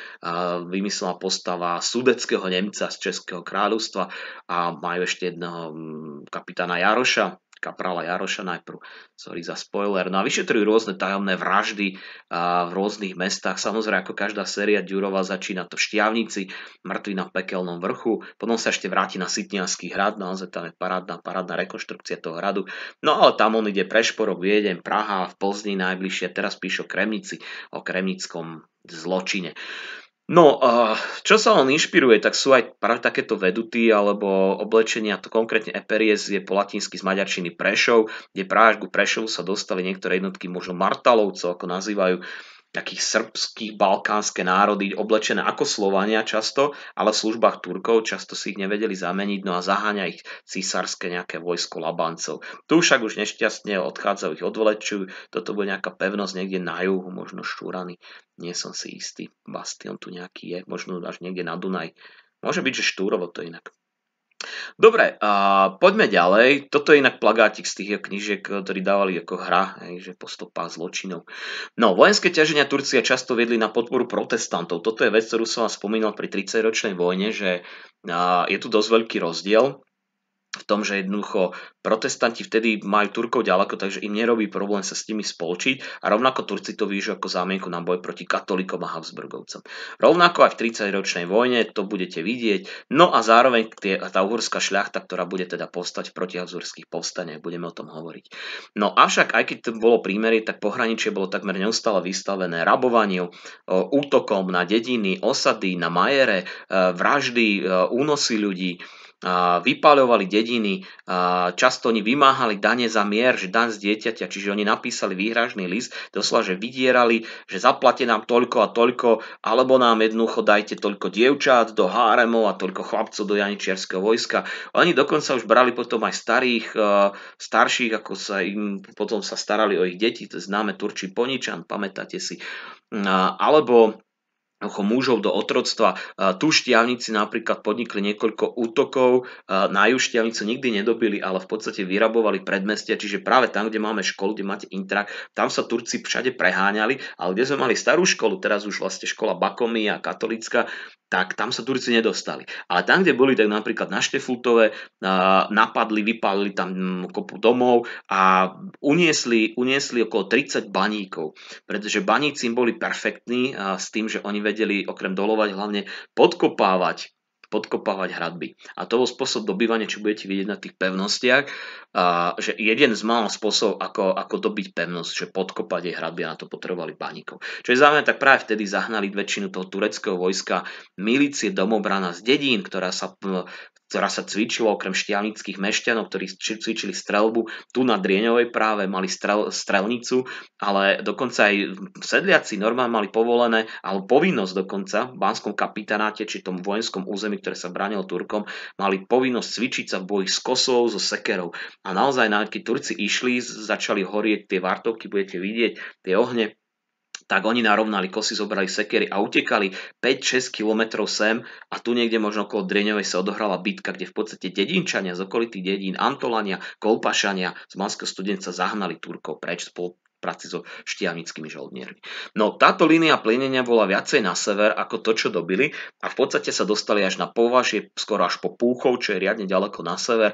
vymyslela postava sudeckého Nemca z Českého kráľovstva a majú ešte jedného mm, kapitána Jaroša, kaprala Jaroša najprv, sorry za spoiler. No a vyšetrujú rôzne tajomné vraždy a v rôznych mestách. Samozrejme, ako každá séria Ďurova začína to v štiavnici, mŕtvy na pekelnom vrchu, potom sa ešte vráti na Sitnianský hrad, naozaj tam je parádna, parádna rekonštrukcia toho hradu. No ale tam on ide Prešporok, Viedeň, Praha, v Pozni najbližšie, teraz píšu o Kremnici, o kremnickom zločine. No, čo sa on inšpiruje, tak sú aj práve takéto veduty alebo oblečenia, to konkrétne Eperies je po latinsky z maďarčiny Prešov, kde práve ku Prešovu sa dostali niektoré jednotky možno Martalovcov, ako nazývajú, takých srbských, balkánske národy, oblečené ako Slovania často, ale v službách Turkov často si ich nevedeli zameniť, no a zaháňa ich císarské nejaké vojsko Labancov. Tu však už nešťastne odchádzajú, ich odvlečujú, toto bude nejaká pevnosť niekde na juhu, možno Štúrany, nie som si istý, Bastion tu nejaký je, možno až niekde na Dunaj. Môže byť, že Štúrovo to inak. Dobre, a poďme ďalej. Toto je inak plagátik z tých knížiek, ktorý dávali ako hra, že po stopách zločinov. No, vojenské ťaženia Turcia často viedli na podporu protestantov. Toto je vec, ktorú som vám spomínal pri 30-ročnej vojne, že je tu dosť veľký rozdiel v tom, že jednoducho protestanti vtedy majú Turkov ďaleko, takže im nerobí problém sa s nimi spolčiť a rovnako Turci to vyžijú ako zámienku na boj proti katolíkom a Habsburgovcom. Rovnako aj v 30-ročnej vojne to budete vidieť, no a zároveň tie, tá uhorská šľachta, ktorá bude teda postať proti habsburských povstaniach, budeme o tom hovoriť. No avšak, aj keď to bolo prímerie, tak pohraničie bolo takmer neustále vystavené rabovaniu, útokom na dediny, osady, na majere, vraždy, e, únosy ľudí, vypaľovali dediny, často oni vymáhali dane za mier, že dan z dieťaťa, čiže oni napísali výhražný list, doslova, že vydierali, že zaplate nám toľko a toľko, alebo nám jednoducho dajte toľko dievčat do háremov a toľko chlapcov do janičiarského vojska. Oni dokonca už brali potom aj starých, starších, ako sa im potom sa starali o ich deti, to známe Turčí Poničan, pamätáte si. Alebo mužov do otroctva. E, tu šťavníci napríklad podnikli niekoľko útokov, e, na šťavnicu nikdy nedobili, ale v podstate vyrabovali predmestia, čiže práve tam, kde máme školu, kde máte intrak, tam sa Turci všade preháňali, ale kde sme mali starú školu, teraz už vlastne škola Bakomia, katolická, tak tam sa Turci nedostali. Ale tam, kde boli, tak napríklad na Štefultove napadli, vypálili tam mm, kopu domov a uniesli, uniesli okolo 30 baníkov, pretože baníci im boli perfektní s tým, že oni vedeli okrem dolovať hlavne podkopávať podkopávať hradby. A to bol spôsob dobývania, čo budete vidieť na tých pevnostiach, a, že jeden z málo spôsob, ako, ako dobiť pevnosť, že podkopať jej hradby a na to potrebovali pánikov. Čo je zaujímavé, tak práve vtedy zahnali väčšinu toho tureckého vojska milície domobrana z dedín, ktorá sa ktorá sa cvičila okrem štiavnických mešťanov, ktorí cvičili strelbu tu na Drieňovej práve, mali strel, strelnicu, ale dokonca aj sedliaci normálne mali povolené, ale povinnosť dokonca v Banskom kapitánáte, či tom vojenskom území, ktoré sa bránilo Turkom, mali povinnosť cvičiť sa v boji s kosou, so sekerou. A naozaj, keď Turci išli, začali horieť tie vartovky, budete vidieť tie ohne, tak oni narovnali kosy, zobrali sekery a utekali 5-6 kilometrov sem a tu niekde možno okolo Dreňovej sa odohrala bitka, kde v podstate dedinčania z okolitých dedín, Antolania, Kolpašania z Manského studenca zahnali Turkov preč spolu práci so štiavnickými žoldniermi. No táto línia plinenia bola viacej na sever ako to, čo dobili a v podstate sa dostali až na považie, skoro až po Púchov, čo je riadne ďaleko na sever,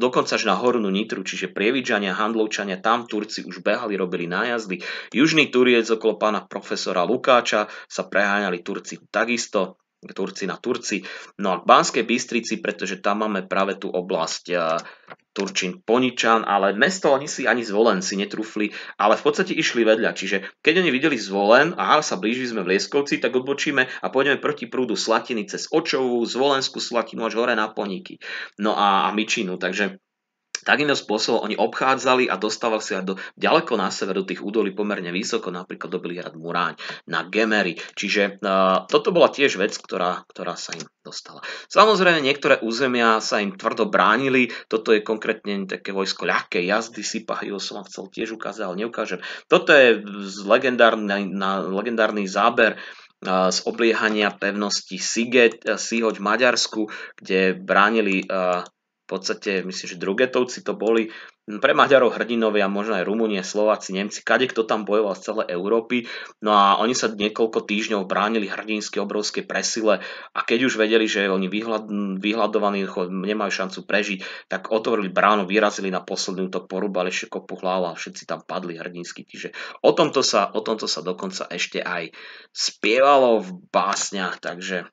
dokonca až na Hornú Nitru, čiže Prievidžania, Handlovčania, tam Turci už behali, robili nájazdy. Južný Turiec okolo pána profesora Lukáča sa preháňali Turci takisto, Turci na Turci. No a k Banskej Bystrici, pretože tam máme práve tú oblasť Turčin, Poničan, ale mesto oni si ani zvolen si netrúfli, ale v podstate išli vedľa. Čiže keď oni videli zvolen, a sa blíži sme v Lieskovci, tak odbočíme a pôjdeme proti prúdu Slatiny cez Očovú, Zvolenskú Slatinu až hore na Poníky. No a, a Myčinu, takže Takýmto spôsobom oni obchádzali a dostávali sa do, ďaleko na sever do tých údolí pomerne vysoko, napríklad dobili hrad Muráň na Gemery. Čiže uh, toto bola tiež vec, ktorá, ktorá sa im dostala. Samozrejme, niektoré územia sa im tvrdo bránili. Toto je konkrétne také vojsko ľahké jazdy. Sipahio som vám chcel tiež ukázať, ale neukážem. Toto je legendárny, na, legendárny záber e, z obliehania pevnosti Siget, e, Sihoď v Maďarsku, kde bránili podstate, myslím, že drugetovci to boli, pre Maďarov hrdinovia, možno aj Rumunie, Slováci, Nemci, kade kto tam bojoval z celej Európy. No a oni sa niekoľko týždňov bránili hrdinsky obrovské presile a keď už vedeli, že oni vyhľad, vyhľadovaní nemajú šancu prežiť, tak otvorili bránu, vyrazili na posledný útok, porúbali ešte kopu hlav a všetci tam padli hrdinsky. Čiže o tomto, sa, o tomto sa dokonca ešte aj spievalo v básniach, takže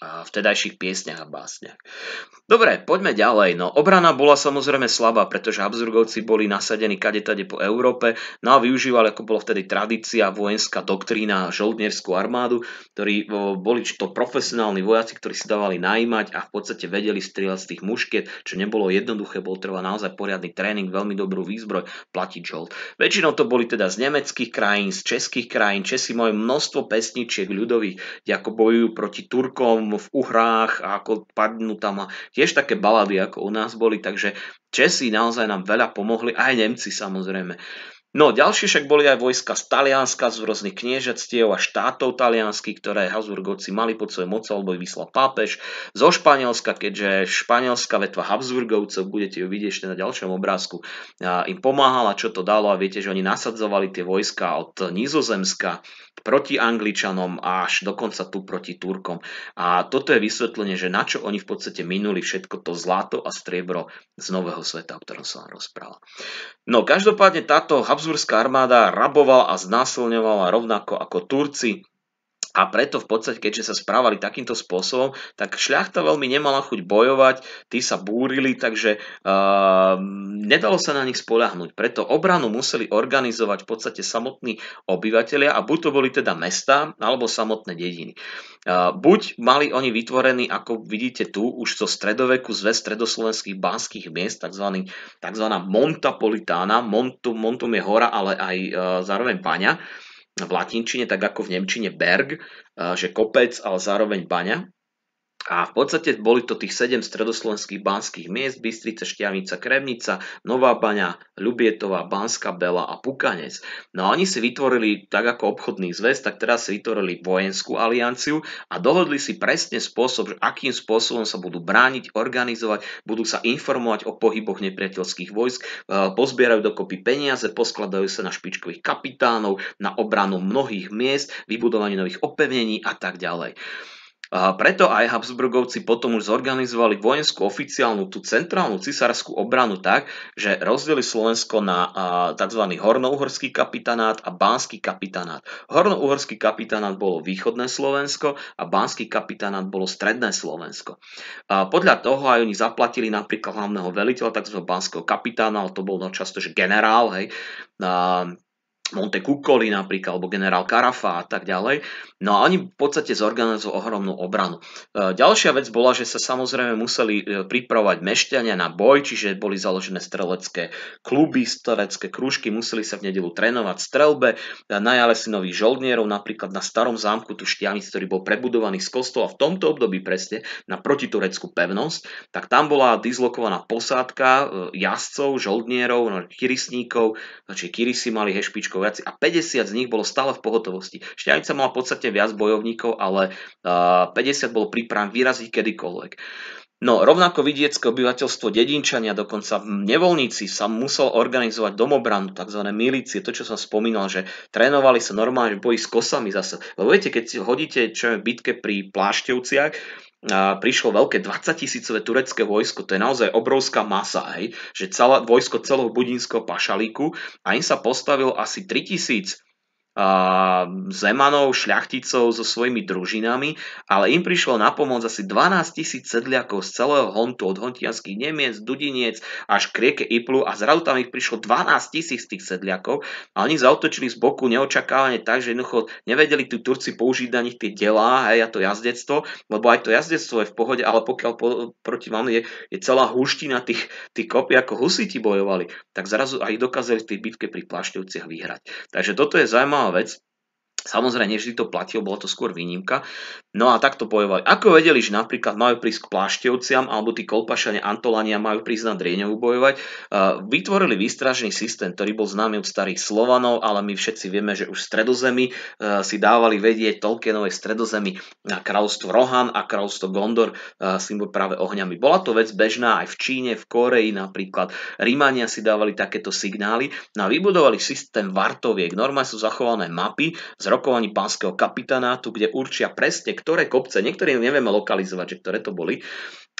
a vtedajších piesniach a básniach. Dobre, poďme ďalej. No, obrana bola samozrejme slabá, pretože Habsburgovci boli nasadení kadetade po Európe, no a využívali, ako bolo vtedy tradícia, vojenská doktrína, žoldnierskú armádu, ktorí boli to profesionálni vojaci, ktorí si dávali najímať a v podstate vedeli strieľať z tých mušket, čo nebolo jednoduché, bol treba naozaj poriadny tréning, veľmi dobrú výzbroj, platiť žold. Väčšinou to boli teda z nemeckých krajín, z českých krajín. Česi majú množstvo pesničiek ľudových, ako bojujú proti Turkom, v uhrách a ako padnú tam a tiež také balady ako u nás boli, takže Česi naozaj nám veľa pomohli, aj Nemci samozrejme. No, ďalšie však boli aj vojska z Talianska, z rôznych kniežectiev a štátov talianských, ktoré Habsburgovci mali pod svojou mocou, alebo ich vyslal pápež. Zo Španielska, keďže španielská vetva Habsburgovcov, budete ju vidieť ešte na ďalšom obrázku, im pomáhala, čo to dalo a viete, že oni nasadzovali tie vojska od Nizozemska proti Angličanom až dokonca tu proti Turkom. A toto je vysvetlenie, že na čo oni v podstate minuli všetko to zlato a striebro z Nového sveta, o ktorom som vám rozprával. No, každopádne táto Habsburská armáda rabovala a znásilňovala rovnako ako Turci a preto v podstate, keďže sa správali takýmto spôsobom, tak šľachta veľmi nemala chuť bojovať, tí sa búrili, takže uh, nedalo sa na nich spolahnuť. Preto obranu museli organizovať v podstate samotní obyvateľia a buď to boli teda mesta, alebo samotné dediny. Uh, buď mali oni vytvorený, ako vidíte tu, už zo stredoveku zväz stredoslovenských banských miest, tzv. tzv. Montapolitána, Montum, Montum je hora, ale aj uh, zároveň Paňa, v latinčine, tak ako v nemčine Berg, eh, že kopec, ale zároveň baňa. A v podstate boli to tých 7 stredoslovenských banských miest, Bystrica, Šťavnica, Kremnica, Nová Baňa, Ľubietová, Banska, Bela a Pukanec. No a oni si vytvorili, tak ako obchodný zväz, tak teraz si vytvorili vojenskú alianciu a dohodli si presne spôsob, že akým spôsobom sa budú brániť, organizovať, budú sa informovať o pohyboch nepriateľských vojsk, e, pozbierajú dokopy peniaze, poskladajú sa na špičkových kapitánov, na obranu mnohých miest, vybudovanie nových opevnení a tak ďalej. A preto aj Habsburgovci potom už zorganizovali vojenskú oficiálnu tú centrálnu cisárskú obranu tak, že rozdeli Slovensko na tzv. hornouhorský kapitanát a bánsky kapitanát. Hornouhorský kapitanát bolo východné Slovensko a bánsky kapitanát bolo stredné Slovensko. A podľa toho aj oni zaplatili napríklad hlavného veliteľa tzv. banského kapitána, ale to bol no často že generál, hej, a Monte Cuccoli napríklad, alebo generál Karafa a tak ďalej. No a oni v podstate zorganizujú ohromnú obranu. E, ďalšia vec bola, že sa samozrejme museli e, pripravovať mešťania na boj, čiže boli založené strelecké kluby, strelecké krúžky, museli sa v nedelu trénovať strelbe. E, Najali si nových žoldnierov napríklad na starom zámku tu Štiavnic, ktorý bol prebudovaný z kostola v tomto období presne na protitureckú pevnosť, tak tam bola dislokovaná posádka jazdcov, žoldnierov, no, kyrisníkov, či kyrisi mali hešpičko vojaci a 50 z nich bolo stále v pohotovosti. Šťavnica mala v podstate viac bojovníkov, ale 50 bolo pripravených vyraziť kedykoľvek. No, rovnako vidiecké obyvateľstvo dedinčania, dokonca nevoľníci sa musel organizovať domobranu, tzv. milície, to čo som spomínal, že trénovali sa normálne v boji s kosami zase. Lebo viete, keď si hodíte čo je, bitke pri plášťovciach, prišlo veľké 20 tisícové turecké vojsko, to je naozaj obrovská masa, hej, že celá, vojsko celého budinského pašalíku a im sa postavil asi 3000 Ehm, Zemanov, šľachticov so svojimi družinami, ale im prišlo na pomoc asi 12 tisíc sedliakov z celého Hontu, od hontianských Nemiec, Dudiniec až k rieke Iplu a zrazu tam ich prišlo 12 tisíc tých sedliakov a oni zautočili z boku neočakávane tak, že jednoducho nevedeli tí Turci použiť na nich tie delá hej, a to jazdectvo, lebo aj to jazdectvo je v pohode, ale pokiaľ po, proti vám je, je celá húština tých, tých kopí, ako husiti bojovali, tak zrazu aj dokázali v tej bitke pri Plašťovciach vyhrať. Takže toto je zaujímavé zaujímavá vec, Samozrejme, nevždy to platilo, bola to skôr výnimka. No a takto bojovali. Ako vedeli, že napríklad majú prísť k pláštevciam, alebo tí kolpašania Antolania majú prísť na Drieňovu bojovať, eh, vytvorili výstražný systém, ktorý bol známy od starých Slovanov, ale my všetci vieme, že už v stredozemi eh, si dávali vedieť Tolkienové stredozemi na kráľovstvo Rohan a kráľovstvo Gondor eh, symbol práve ohňami. Bola to vec bežná aj v Číne, v Koreji napríklad. Rímania si dávali takéto signály. No a vybudovali systém vartoviek. Normálne sú zachované mapy s rokovaní pánskeho kapitanátu, kde určia presne, ktoré kopce, niektorým nevieme lokalizovať, že ktoré to boli,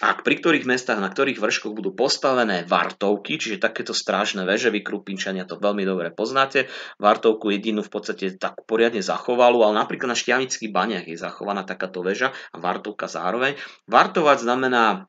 a pri ktorých mestách, na ktorých vrškoch budú postavené vartovky, čiže takéto strážne väže, vy Krupinčania to veľmi dobre poznáte, vartovku jedinú v podstate tak poriadne zachovalú, ale napríklad na Šťavnických baniach je zachovaná takáto väža a vartovka zároveň. Vartovať znamená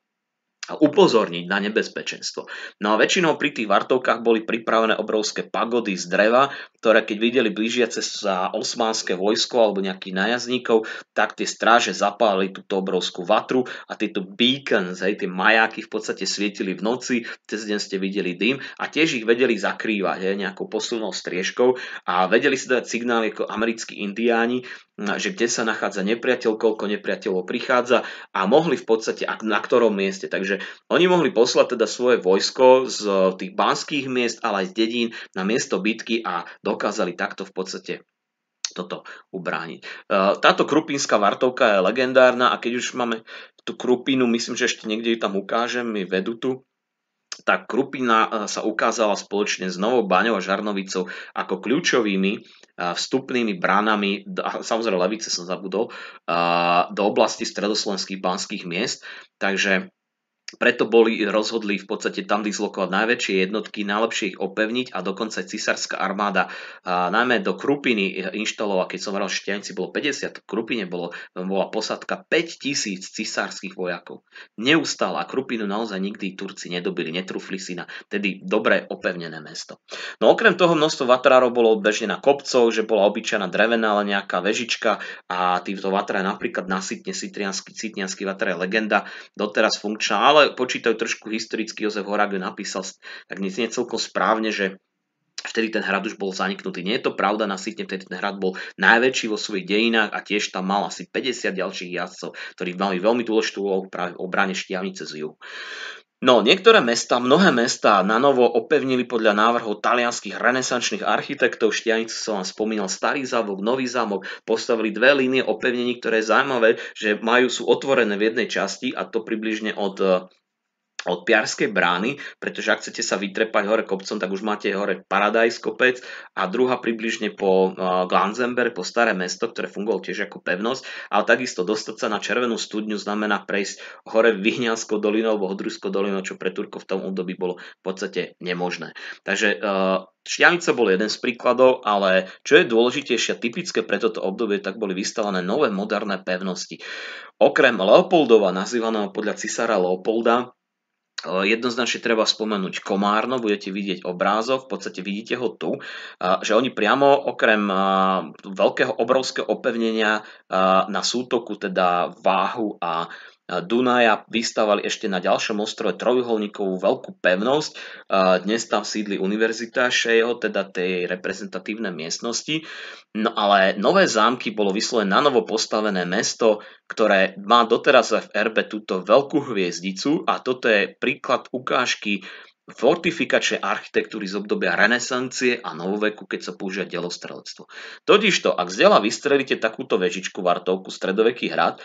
upozorniť na nebezpečenstvo. No a väčšinou pri tých vartovkách boli pripravené obrovské pagody z dreva, ktoré keď videli blížiace sa osmánske vojsko alebo nejakých najazníkov, tak tie stráže zapálili túto obrovskú vatru a tieto beacons, hej, tie majáky v podstate svietili v noci, cez deň ste videli dym a tiež ich vedeli zakrývať hej, nejakou posilnou striežkou a vedeli si dať signály ako americkí indiáni, No, že kde sa nachádza nepriateľ, koľko nepriateľov prichádza a mohli v podstate na ktorom mieste. Takže oni mohli poslať teda svoje vojsko z e, tých banských miest, ale aj z dedín na miesto bitky a dokázali takto v podstate toto ubrániť. E, táto krupinská vartovka je legendárna a keď už máme tú krupinu, myslím, že ešte niekde ju tam ukážem, mi vedú tu, tá Krupina e, sa ukázala spoločne s Novou Baňou a Žarnovicou ako kľúčovými e, vstupnými bránami, samozrejme Levice som zabudol, e, do oblasti stredoslovenských banských miest. Takže preto boli rozhodli v podstate tam dislokovať najväčšie jednotky, najlepšie ich opevniť a dokonca cisárska armáda a najmä do Krupiny inštalovala, keď som hovoril, Šťanici bolo 50, v Krupine bolo, bola posadka 5000 cisárskych vojakov. Neustále a Krupinu naozaj nikdy Turci nedobili, netrufli si na tedy dobre opevnené mesto. No okrem toho množstvo vatrárov bolo bežne na kopcoch, že bola obyčajná drevená, ale nejaká vežička a týmto vatrár napríklad nasytne sitrianský Sitriansky, vatrár je legenda, doteraz funkčná, ale ale počítajú trošku historicky, Jozef Horágio napísal, tak nie, je celkom správne, že vtedy ten hrad už bol zaniknutý. Nie je to pravda, na Sitne vtedy ten hrad bol najväčší vo svojich dejinách a tiež tam mal asi 50 ďalších jazdcov, ktorí mali veľmi dôležitú úlohu práve v obrane štiavnice z juhu. No, niektoré mesta, mnohé mesta na novo opevnili podľa návrhov talianských renesančných architektov. Štianicu som vám spomínal, Starý zámok, Nový zámok. Postavili dve línie opevnení, ktoré je zaujímavé, že majú, sú otvorené v jednej časti a to približne od eh, od Piarskej brány, pretože ak chcete sa vytrepať hore kopcom, tak už máte hore Paradise kopec a druhá približne po eh, Glanzenberg, po Staré mesto, ktoré fungovalo tiež ako pevnosť, ale takisto dostať sa na Červenú studňu znamená prejsť hore Vyhňanskou dolinou alebo Hodrúskou dolinou, čo pre turko v tom období bolo v podstate nemožné. Takže eh, Šťavnica bol jeden z príkladov, ale čo je dôležitejšie a typické pre toto obdobie, tak boli vystavané nové moderné pevnosti. Okrem Leopoldova, nazývaného podľa cisára Leopolda, E, jednoznačne treba spomenúť Komárno, budete vidieť obrázok, v podstate vidíte ho tu, že oni priamo okrem veľkého obrovského opevnenia na sútoku, teda váhu a Dunaja vystavali ešte na ďalšom ostrove trojuholníkovú veľkú pevnosť. Dnes tam sídli Univerzita Šejo, teda tej reprezentatívne miestnosti. No ale Nové zámky bolo vyslovené na novo postavené mesto, ktoré má doteraz v erbe túto veľkú hviezdicu a toto je príklad ukážky fortifikačné architektúry z obdobia renesancie a novoveku, keď sa používa delostrelectvo. Totižto, ak z dela vystrelíte takúto vežičku vartovku, stredoveký hrad,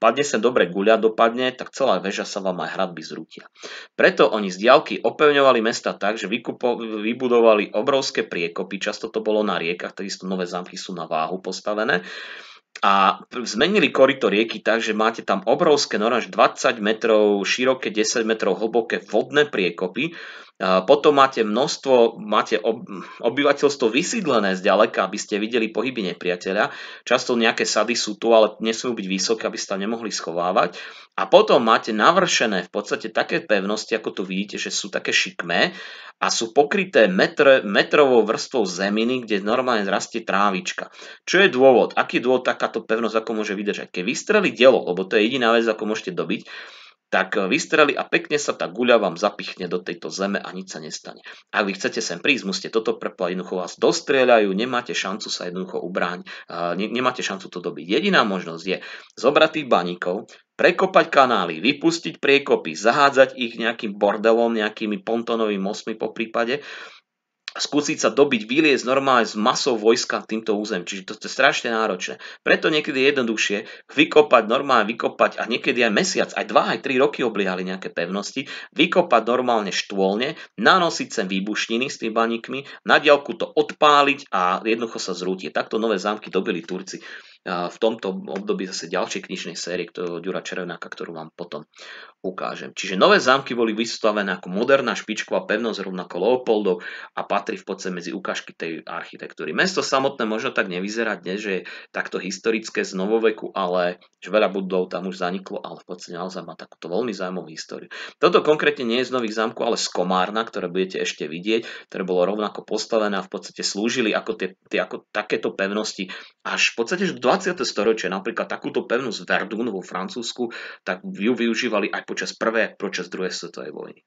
padne sa dobre guľa, dopadne, tak celá väža sa vám aj hradby zrútia. Preto oni z diálky opevňovali mesta tak, že vykupo- vybudovali obrovské priekopy, často to bolo na riekach, takisto nové zámky sú na váhu postavené, a zmenili korito rieky tak, že máte tam obrovské, no 20 metrov široké, 10 metrov hlboké vodné priekopy, potom máte množstvo, máte obyvateľstvo vysídlené zďaleka, aby ste videli pohyby nepriateľa. Často nejaké sady sú tu, ale nesmú byť vysoké, aby ste nemohli schovávať. A potom máte navršené v podstate také pevnosti, ako tu vidíte, že sú také šikmé a sú pokryté metr, metrovou vrstvou zeminy, kde normálne zrastie trávička. Čo je dôvod? Aký dôvod takáto pevnosť ako môže vydržať? Keď vystrelí dielo, lebo to je jediná vec, ako môžete dobiť, tak eh, vystrelí a pekne sa tá guľa vám zapichne do tejto zeme a nič sa nestane. Ak vy chcete sem prísť, musíte toto preplať, jednoducho vás dostrieľajú, nemáte šancu sa jednoducho ubrániť, eh, nemáte šancu to dobiť. Jediná možnosť je zobrať tých baníkov, prekopať kanály, vypustiť priekopy, zahádzať ich nejakým bordelom, nejakými pontónovými mostmi po prípade skúsiť sa dobiť, vyliezť normálne s masou vojska týmto územ. Čiže to, to je strašne náročné. Preto niekedy je jednoduchšie vykopať, normálne vykopať a niekedy aj mesiac, aj dva, aj tri roky obliehali nejaké pevnosti, vykopať normálne štôlne, nanosiť sem výbušniny s tými baníkmi, na diálku to odpáliť a jednoducho sa zrútie. Takto nové zámky dobili Turci v tomto období zase ďalšej knižnej série, ktorú Ďura Červenáka, ktorú vám potom ukážem. Čiže nové zámky boli vystavené ako moderná špičková pevnosť rovnako Leopoldov a patrí v podstate medzi ukážky tej architektúry. Mesto samotné možno tak nevyzerá dnes, že je takto historické z novoveku, ale že veľa budov tam už zaniklo, ale v podstate naozaj má takúto veľmi zaujímavú históriu. Toto konkrétne nie je z nových zámkov, ale z Komárna, ktoré budete ešte vidieť, ktoré bolo rovnako postavené a v podstate slúžili ako, tie, tie, ako takéto pevnosti až v podstate do 20. storočie napríklad takúto pevnosť Verdun vo Francúzsku, tak ju využívali aj počas prvej, počas druhej svetovej vojny.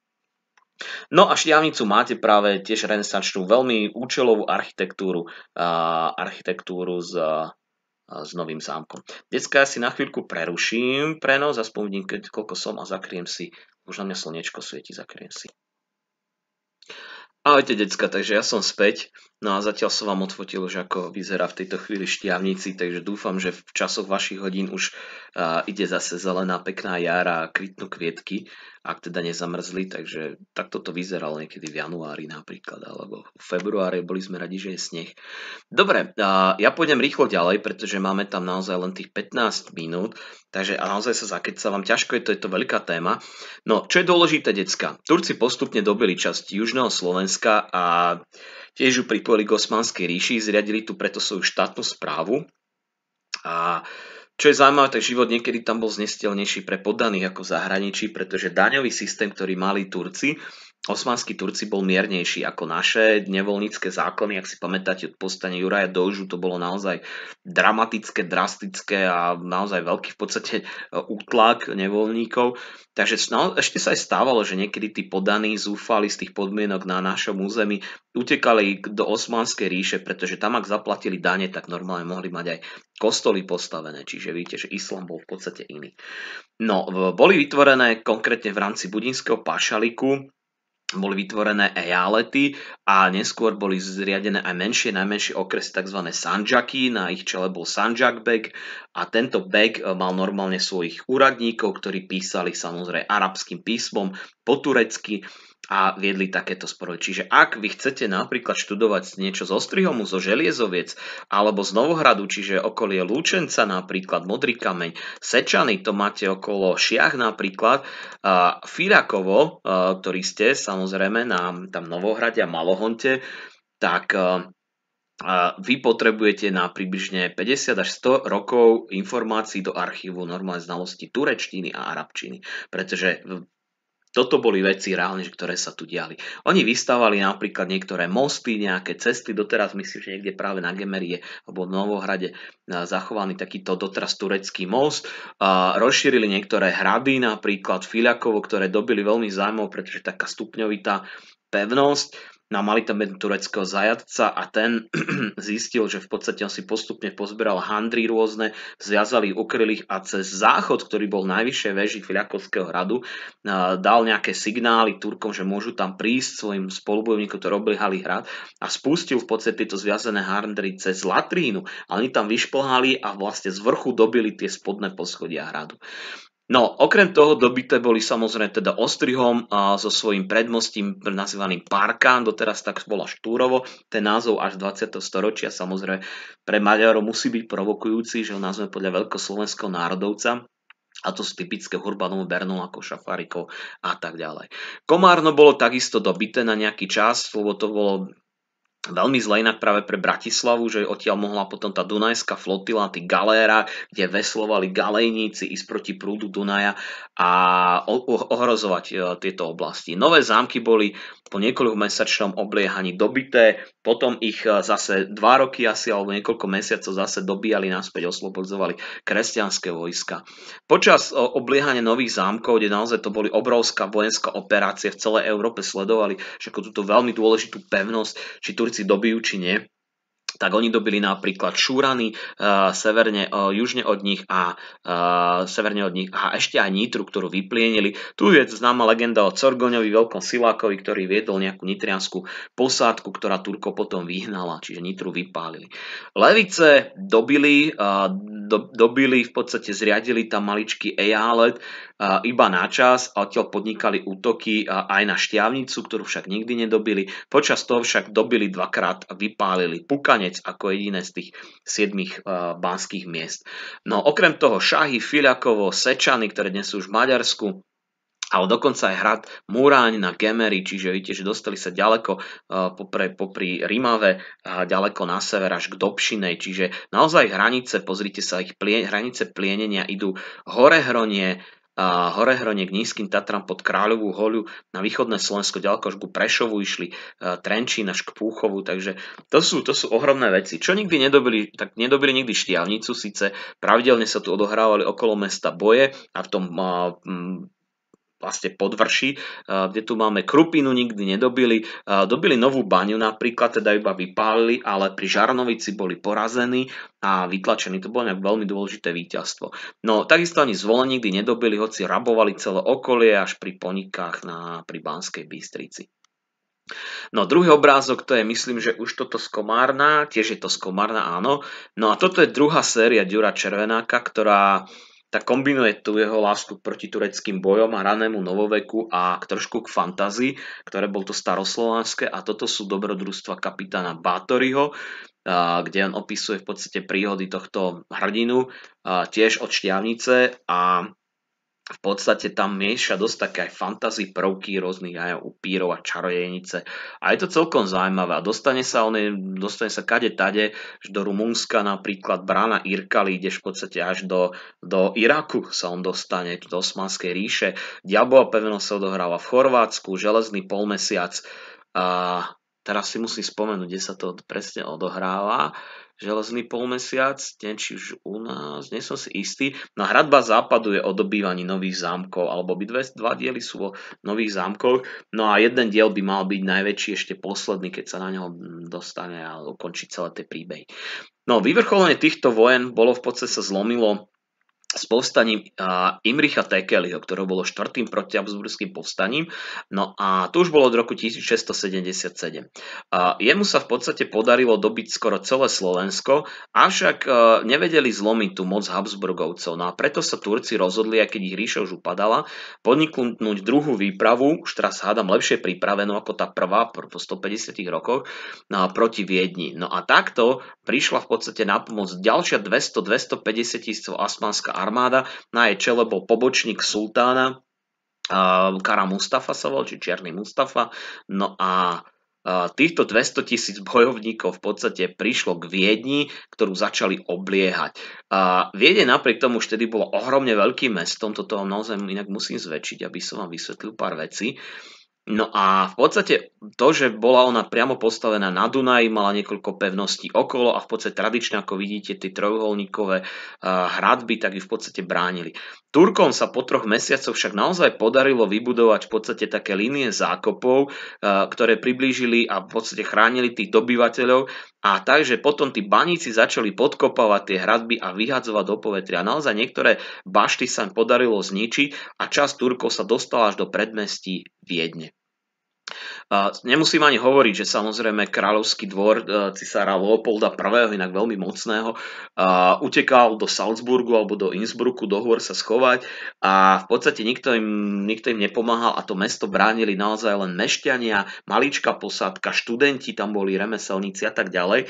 No a šťavnicu máte práve tiež renesančnú, veľmi účelovú architektúru, uh, architektúru z, uh, s novým zámkom. Dneska ja si na chvíľku preruším prenos, aspoň keď koľko som a zakriem si, už na mňa slnečko svieti, zakriem si. Ahojte, decka, takže ja som späť. No a zatiaľ som vám odfotil už ako vyzerá v tejto chvíli šťavnici, takže dúfam, že v časoch vašich hodín už uh, ide zase zelená pekná jara a kvitnú kvietky, ak teda nezamrzli, takže takto to vyzeralo niekedy v januári napríklad, alebo v februári boli sme radi, že je sneh. Dobre, uh, ja pôjdem rýchlo ďalej, pretože máme tam naozaj len tých 15 minút, takže a naozaj sa vám ťažko, je to, je to veľká téma. No, čo je dôležité, decka? Turci postupne dobili časť južného Slovenska a Tiež ju pripojili k osmanskej ríši, zriadili tu preto svoju štátnu správu. A čo je zaujímavé, tak život niekedy tam bol znestelnejší pre podaných ako zahraničí, pretože daňový systém, ktorý mali Turci, Osmanskí Turci bol miernejší ako naše nevoľnícke zákony, ak si pamätáte od postane Juraja Dožu, to bolo naozaj dramatické, drastické a naozaj veľký v podstate e, útlak nevoľníkov. Takže no, ešte sa aj stávalo, že niekedy tí podaní zúfali z tých podmienok na našom území, utekali do Osmanskej ríše, pretože tam ak zaplatili dane, tak normálne mohli mať aj kostoly postavené, čiže vidíte, že islám bol v podstate iný. No, boli vytvorené konkrétne v rámci budinského pašaliku, boli vytvorené ejálety a neskôr boli zriadené aj menšie, najmenšie okresy, tzv. sanjaky, na ich čele bol Sanjak bek a tento bek e, mal normálne svojich úradníkov, ktorí písali samozrejme arabským písmom po turecky a viedli takéto spory. Čiže ak vy chcete napríklad študovať niečo z Ostrihomu, zo Želiezoviec alebo z Novohradu, čiže okolie Lúčenca napríklad, Modrý kameň, Sečany, to máte okolo Šiach napríklad, a Firakovo, a, ktorý ste samozrejme na tam Novohrade a Malohonte, tak a, vy potrebujete na približne 50 až 100 rokov informácií do archívu normálnej znalosti turečtiny a arabčiny, pretože toto boli veci reálne, ktoré sa tu diali. Oni vystávali napríklad niektoré mosty, nejaké cesty, doteraz myslím, že niekde práve na Gemerie alebo v Novohrade eh, zachovaný takýto doteraz turecký most. Rozšírili niektoré hrady, napríklad Filiakovo, ktoré dobili veľmi zájmov, pretože taká stupňovitá pevnosť No a mali tam jednu tureckého zajadca a ten zistil, že v podstate on si postupne pozberal handry rôzne, zviazali, ukryli ich a cez záchod, ktorý bol najvyššie veži Filiakovského hradu, dal nejaké signály Turkom, že môžu tam prísť svojim spolubojovníkom, to robili halý hrad a spustil v podstate tieto zviazané handry cez latrínu a oni tam vyšplhali a vlastne z vrchu dobili tie spodné poschodia hradu. No, okrem toho dobité boli samozrejme teda Ostrihom a so svojím predmostím nazývaným Parkán, doteraz tak bola Štúrovo. Ten názov až 20. storočia samozrejme pre Maďarov musí byť provokujúci, že ho nazve podľa veľkoslovenského národovca, a to sú typické Hurbanov, ako Šafarikov a tak ďalej. Komárno bolo takisto dobité na nejaký čas, lebo to bolo veľmi zle inak práve pre Bratislavu, že odtiaľ mohla potom tá Dunajská flotila, tí galéra, kde veslovali galejníci ísť proti prúdu Dunaja a ohrozovať e, tieto oblasti. Nové zámky boli po niekoľko mesačnom obliehaní dobité, potom ich e, zase dva roky asi alebo niekoľko mesiacov zase dobíjali naspäť, oslobodzovali kresťanské vojska. Počas e, obliehania nových zámkov, kde naozaj to boli obrovská vojenská operácia, v celej Európe sledovali, že túto veľmi dôležitú pevnosť, či Turci dobijú či nie tak oni dobili napríklad Šúrany uh, severne, uh, južne od nich a uh, severne od nich a ešte aj Nitru, ktorú vyplienili. Tu je známa legenda o Corgoňovi, veľkom silákovi, ktorý viedol nejakú nitrianskú posádku, ktorá Turko potom vyhnala, čiže Nitru vypálili. Levice dobili, uh, do, dobili v podstate zriadili tam maličký Ejálet, iba na čas a odtiaľ podnikali útoky aj na Šťavnicu, ktorú však nikdy nedobili. Počas toho však dobili dvakrát, vypálili pukane. Nemec ako jediné z tých siedmých eh, banských miest. No okrem toho Šahy, Filiakovo, Sečany, ktoré dnes sú už v Maďarsku, ale dokonca aj hrad Muráň na Gemery, čiže vidíte, že dostali sa ďaleko eh, popri, popri Rimave, a ďaleko na sever až k Dobšinej, čiže naozaj hranice, pozrite sa, ich plie, hranice plienenia idú hore hronie, Horehronie k Nízkym Tatram pod Kráľovú holu na východné Slovensko, ďaleko až ku Prešovu išli, e, Trenčín až k Púchovu, takže to sú, to sú ohromné veci. Čo nikdy nedobili, tak nedobili nikdy Štiavnicu, síce pravidelne sa tu odohrávali okolo mesta boje a v tom vlastne podvrší, eh, kde tu máme krupinu, nikdy nedobili. Eh, dobili novú baňu napríklad, teda iba vypálili, ale pri Žarnovici boli porazení a vytlačení. To bolo veľmi dôležité víťazstvo. No takisto ani zvolen nikdy nedobili, hoci rabovali celé okolie až pri ponikách na, pri Banskej Bystrici. No druhý obrázok to je, myslím, že už toto z Komárna, tiež je to z Komárna, áno. No a toto je druhá séria dura Červenáka, ktorá tak kombinuje tú jeho lásku proti tureckým bojom a ranému novoveku a k trošku k fantazii, ktoré bol to staroslovanské a toto sú dobrodružstva kapitána Bátoriho, kde on opisuje v podstate príhody tohto hrdinu, tiež od šťavnice a v podstate tam mieša dosť také aj fantasy prvky rôznych aj upírov a čarojenice. A je to celkom zaujímavé. A dostane sa, on je, dostane sa kade tade, až do Rumunska napríklad Brana Irkali, ideš v podstate až do, do Iraku sa on dostane, do Osmanskej ríše. Diabova pevnosť sa odohráva v Chorvátsku, železný polmesiac. A teraz si musím spomenúť, kde sa to presne odohráva železný polmesiac, ten či už u nás, nie som si istý. Na no hradba západu je o dobývaní nových zámkov, alebo by dve, dva diely sú o nových zámkoch, no a jeden diel by mal byť najväčší ešte posledný, keď sa na neho dostane a ukončí celé tie príbehy. No, vyvrcholenie týchto vojen bolo v podstate sa zlomilo s povstaním Imricha Tekeliho, ktoré bolo štvrtým protihabsburským povstaním. No a to už bolo od roku 1677. Jemu sa v podstate podarilo dobiť skoro celé Slovensko, avšak e, nevedeli zlomiť tú moc Habsburgovcov. No a preto sa Turci rozhodli, aj keď ich ríša už upadala, podniknúť druhú výpravu, už teraz hádam lepšie pripravenú ako tá prvá po 150 rokoch, no proti Viedni. No a takto prišla v podstate na pomoc ďalšia 200-250 tisícov Asmanská armáda. Na jej čele bol pobočník sultána, Kara Mustafa sa volal, či Čierny Mustafa. No a týchto 200 tisíc bojovníkov v podstate prišlo k Viedni, ktorú začali obliehať. A Viedne napriek tomu už tedy bolo ohromne veľkým mestom, toto vám naozaj inak musím zväčšiť, aby som vám vysvetlil pár vecí. No a v podstate to, že bola ona priamo postavená na Dunaji, mala niekoľko pevností okolo a v podstate tradične, ako vidíte, tie trojuholníkové eh, hradby, tak ju v podstate bránili. Turkom sa po troch mesiacoch však naozaj podarilo vybudovať v podstate také línie zákopov, eh, ktoré priblížili a v podstate chránili tých dobyvateľov a takže potom tí baníci začali podkopávať tie hradby a vyhadzovať do povetria. Naozaj niektoré bašty sa im podarilo zničiť a časť Turkov sa dostala až do predmestí Viedne. Nemusím ani hovoriť, že samozrejme kráľovský dvor e, cisára Leopolda I, inak veľmi mocného, e, utekal do Salzburgu alebo do Innsbrucku, do hôr sa schovať a v podstate nikto im, nikto im nepomáhal a to mesto bránili naozaj len mešťania, malička posádka, študenti tam boli, remeselníci a tak ďalej.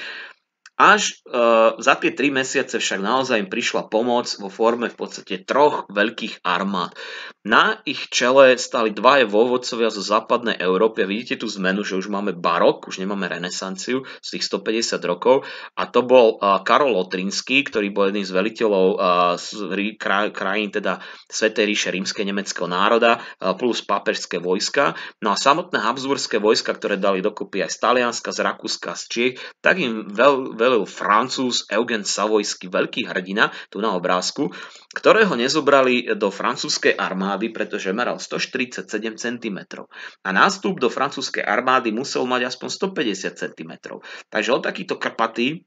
Až uh, za tie tri mesiace však naozaj im prišla pomoc vo forme v podstate troch veľkých armád. Na ich čele stali dvaje vôvodcovia zo západnej Európy. A vidíte tú zmenu, že už máme barok, už nemáme renesanciu z tých 150 rokov. A to bol uh, Karol Lotrinský, ktorý bol jedným z veliteľov e, kraj, krajín teda Svetej ríše rímskej nemeckého národa uh, plus pápežské vojska. No a samotné habsburské vojska, ktoré dali dokopy aj z Talianska, z Rakúska, z Čiech, tak im veľ, veľ velil francúz Eugen Savojský, veľký hrdina, tu na obrázku, ktorého nezobrali do francúzskej armády, pretože meral 147 cm. A nástup do francúzskej armády musel mať aspoň 150 cm. Takže on takýto krpatý,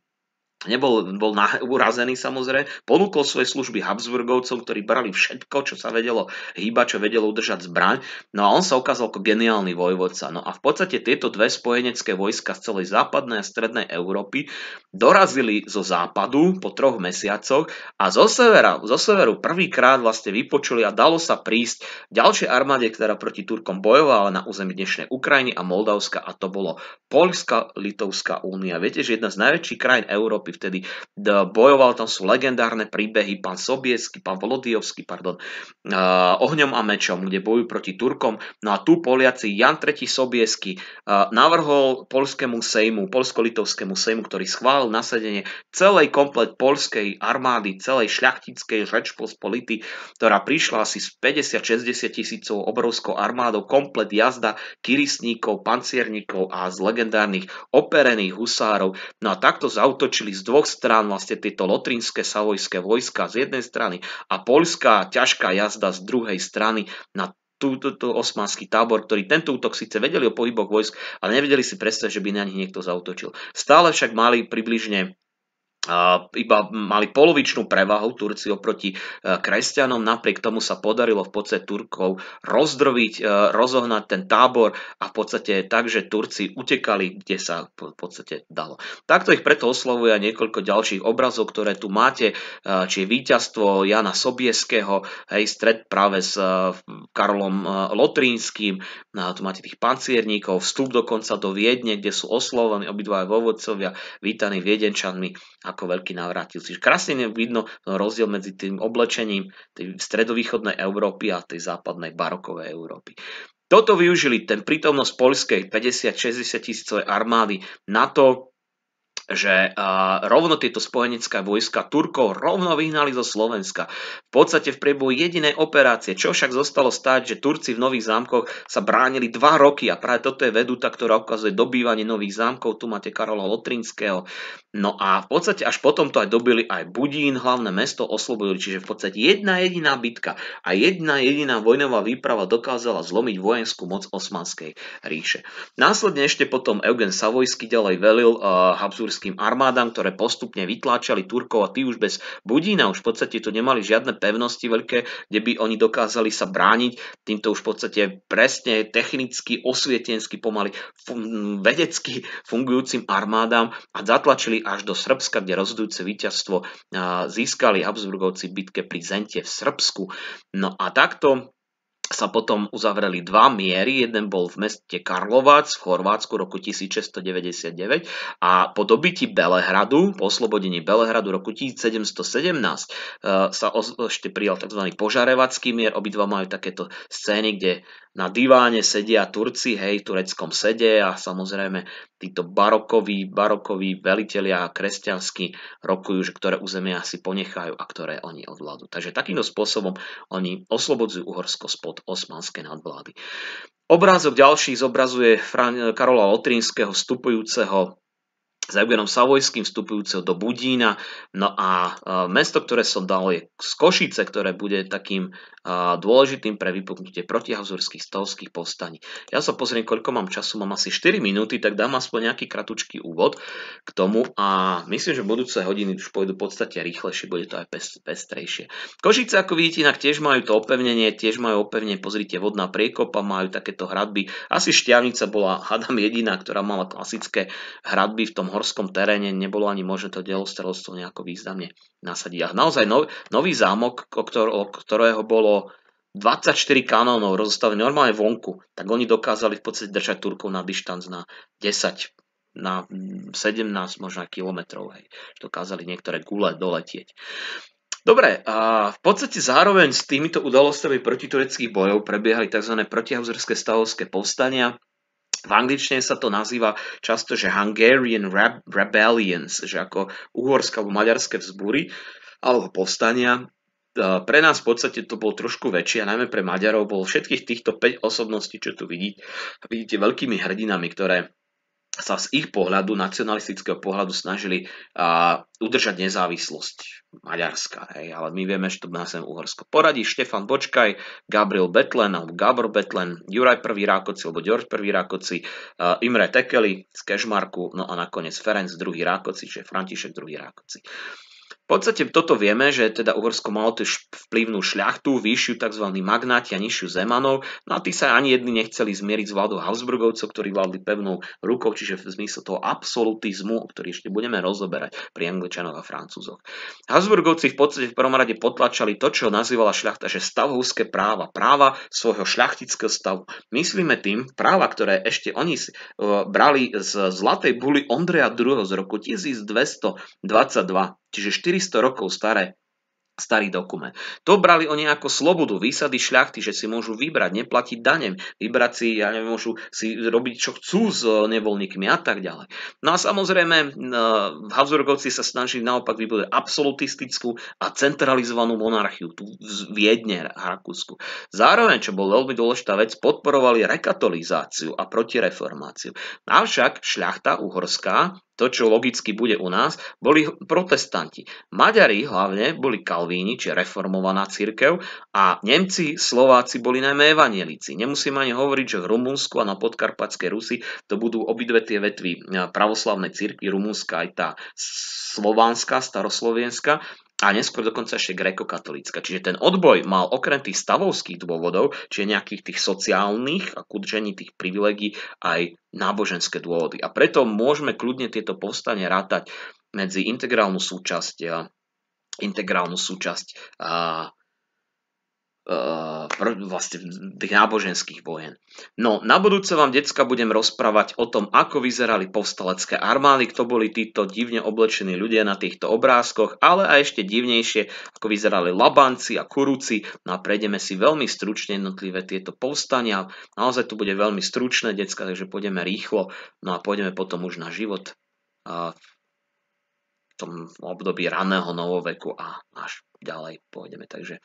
nebol bol na, urazený samozrejme, ponúkol svoje služby Habsburgovcom, ktorí brali všetko, čo sa vedelo hýbať, čo vedelo udržať zbraň, no a on sa ukázal ako geniálny vojvodca. No a v podstate tieto dve spojenecké vojska z celej západnej a strednej Európy dorazili zo západu po troch mesiacoch a zo, severa, zo severu prvýkrát vlastne vypočuli a dalo sa prísť ďalšej armáde, ktorá proti Turkom bojovala na území dnešnej Ukrajiny a Moldavska a to bolo Polska-Litovská únia. Viete, že jedna z najväčších krajín Európy Európy vtedy bojoval, tam sú legendárne príbehy, pán Sobiesky, pán Volodiovský, pardon, ohňom a mečom, kde bojujú proti Turkom. No a tu Poliaci Jan III Sobiesky navrhol polskému sejmu, polsko-litovskému sejmu, ktorý schválil nasadenie celej komplet polskej armády, celej šľachtickej rečpospolity, ktorá prišla asi z 50-60 tisícov obrovskou armádou, komplet jazda kirisníkov, pancierníkov a z legendárnych operených husárov. No a takto zautočili z dvoch strán vlastne tieto lotrinské savojské vojska z jednej strany a poľská ťažká jazda z druhej strany na túto tú, osmanský tábor, ktorý tento útok síce vedeli o pohyboch vojsk, ale nevedeli si predstaviť, že by na nich niekto zautočil. Stále však mali približne iba mali polovičnú prevahu Turci oproti e, kresťanom. Napriek tomu sa podarilo v podstate Turkov rozdrviť, e, rozohnať ten tábor a v podstate tak, že Turci utekali, kde sa v podstate dalo. Takto ich preto oslovuje niekoľko ďalších obrazov, ktoré tu máte, e, či je víťazstvo Jana Sobieského, hej, stred práve s Karolom Lotrínským, no tu máte tých pancierníkov, vstup dokonca do Viedne, kde sú oslovení obidva aj vovodcovia, vítaní Viedenčanmi a ako veľký Čiže Krásne vidno rozdiel medzi tým oblečením tej stredovýchodnej Európy a tej západnej barokovej Európy. Toto využili ten prítomnosť poľskej 50-60 tisícovej armády na to, že rovno tieto spojenecké vojska Turkov rovno vyhnali zo Slovenska. V podstate v priebehu jedinej operácie, čo však zostalo stáť, že Turci v Nových zámkoch sa bránili dva roky a práve toto je veduta, ktorá ukazuje dobývanie Nových zámkov. Tu máte Karola Lotrinského. No a v podstate až potom to aj dobili aj Budín, hlavné mesto oslobodili. Čiže v podstate jedna jediná bitka a jedna jediná vojnová výprava dokázala zlomiť vojenskú moc Osmanskej ríše. Následne ešte potom Eugen Savojsky ďalej velil uh, babujským armádam, ktoré postupne vytláčali Turkov a tí už bez Budína už v podstate tu nemali žiadne pevnosti veľké, kde by oni dokázali sa brániť. Týmto už v podstate presne technicky, osvietensky, pomaly fun- vedecky fungujúcim armádám a zatlačili až do Srbska, kde rozhodujúce víťazstvo získali Habsburgovci bitke pri Zente v Srbsku. No a takto sa potom uzavreli dva miery. Jeden bol v meste Karlovac v Chorvátsku roku 1699 a po dobití Belehradu, po oslobodení Belehradu roku 1717 eh, sa ešte prijal tzv. požarevacký mier. Obidva majú takéto scény, kde na diváne sedia Turci, hej, v tureckom sede a samozrejme títo barokoví, barokoví velitelia kresťanskí rokujú, že ktoré územia si ponechajú a ktoré oni odvládu. Takže takýmto spôsobom oni oslobodzujú Uhorsko spod osmanské nadvlády. Obrázok ďalší zobrazuje Karola Lotrinského vstupujúceho s Eugenom Savojským vstupujúceho do Budína. No a e, mesto, ktoré som dal, je z Košice, ktoré bude takým e, dôležitým pre vypuknutie protihazurských stavovských povstaní. Ja sa pozriem, koľko mám času, mám asi 4 minúty, tak dám aspoň nejaký kratučký úvod k tomu a myslím, že budúce hodiny už pôjdu v podstate rýchlejšie, bude to aj pestrejšie. Košice, ako vidíte, inak tiež majú to opevnenie, tiež majú opevnenie, pozrite, vodná priekopa, majú takéto hradby. Asi Šťavnica bola, hádam, jediná, ktorá mala klasické hradby v tom horskom teréne nebolo ani možné to delostrelectvo nejako významne nasadiť. A naozaj nov, nový zámok, o, ktor- o ktorého bolo 24 kanónov rozostavený normálne vonku, tak oni dokázali v podstate držať Turkov na dištanc na 10, na 17 mm, možno kilometrov. Hej. Dokázali niektoré gule doletieť. Dobre, a v podstate zároveň s týmito udalostami protitureckých bojov prebiehali tzv. protihauzerské stavovské povstania, v angličtine sa to nazýva často, že Hungarian Rebellions, že ako uhorské alebo maďarské vzbúry alebo povstania. E, pre nás v podstate to bol trošku väčšie a najmä pre Maďarov bol všetkých týchto 5 osobností, čo tu vidíte, vidíte veľkými hrdinami, ktoré sa z ich pohľadu, nacionalistického pohľadu, snažili a, udržať nezávislosť Maďarska. Hej. Ale my vieme, že to nás sem Uhorsko poradí. Štefan Bočkaj, Gabriel Betlen alebo Gabor Betlen, Juraj Prvý Rákoci alebo George Prvý Rákoci, a, Imre Tekeli z Kešmarku, no a nakoniec Ferenc druhý Rákoci, čiže František druhý Rákoci. V podstate toto vieme, že teda Uhorsko malo tiež vplyvnú šľachtu, vyššiu tzv. magnáti a nižšiu zemanov, no a tí sa ani jedni nechceli zmieriť s vládou Habsburgovcov, ktorí vládli pevnou rukou, čiže v zmysle toho absolutizmu, ktorý ešte budeme rozoberať pri Angličanoch a Francúzoch. Habsburgovci v podstate v prvom rade potlačali to, čo nazývala šľachta, že stavovské práva, práva svojho šľachtického stavu. Myslíme tým práva, ktoré ešte oni e, brali z zlatej buly Ondreja II. z roku 1222, čiže 400 rokov staré starý dokument. To brali oni ako slobodu výsady šľachty, že si môžu vybrať, neplatiť danem, vybrať si, ja neviem, môžu si robiť, čo chcú s e, nevoľníkmi a tak ďalej. No a samozrejme, e, Habsburgovci sa snažili naopak vybudovať absolutistickú a centralizovanú monarchiu tu v Viedne, Rakúsku. Zároveň, čo bol veľmi dôležitá vec, podporovali rekatolizáciu a protireformáciu. Avšak šľachta uhorská to, čo logicky bude u nás, boli protestanti. Maďari hlavne boli kalvíni, či reformovaná církev a Nemci, Slováci boli najmä evanielici. Nemusím ani hovoriť, že v Rumunsku a na podkarpatskej Rusi to budú obidve tie vetvy pravoslavnej církvy, Rumunska aj tá slovanská, staroslovenská, a neskôr dokonca ešte grekokatolická. Čiže ten odboj mal okrem tých stavovských dôvodov, čiže nejakých tých sociálnych a kudžení tých privilegií aj náboženské dôvody. A preto môžeme kľudne tieto povstanie rátať medzi integrálnu súčasť, integrálnu súčasť a, Eh, vlastne tých náboženských vojen. No, na budúce vám, decka, budem rozprávať o tom, ako vyzerali povstalecké armády, kto boli títo divne oblečení ľudia na týchto obrázkoch, ale aj ešte divnejšie, ako vyzerali labanci a kuruci. No a prejdeme si veľmi stručne jednotlivé tieto povstania. Naozaj to bude veľmi stručné, decka, takže pôjdeme rýchlo. No a pôjdeme potom už na život v tom období raného novoveku a až ďalej pôjdeme. Takže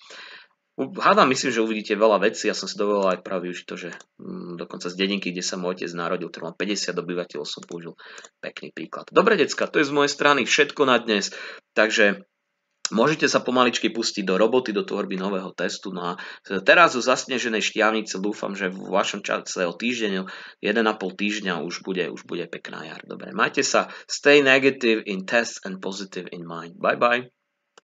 Hádam, myslím, že uvidíte veľa vecí. Ja som si dovolil aj práve využiť to, že mm, dokonca z dedinky, kde sa môj otec narodil, ktorý mal 50 obyvateľov, som použil pekný príklad. Dobre, decka, to je z mojej strany všetko na dnes. Takže Môžete sa pomaličky pustiť do roboty, do tvorby nového testu. No a teraz zo zasneženej šťavnice dúfam, že v vašom čase o týždeň, 1,5 týždňa už bude, už bude pekná jar. Dobre, majte sa. Stay negative in test and positive in mind. Bye bye.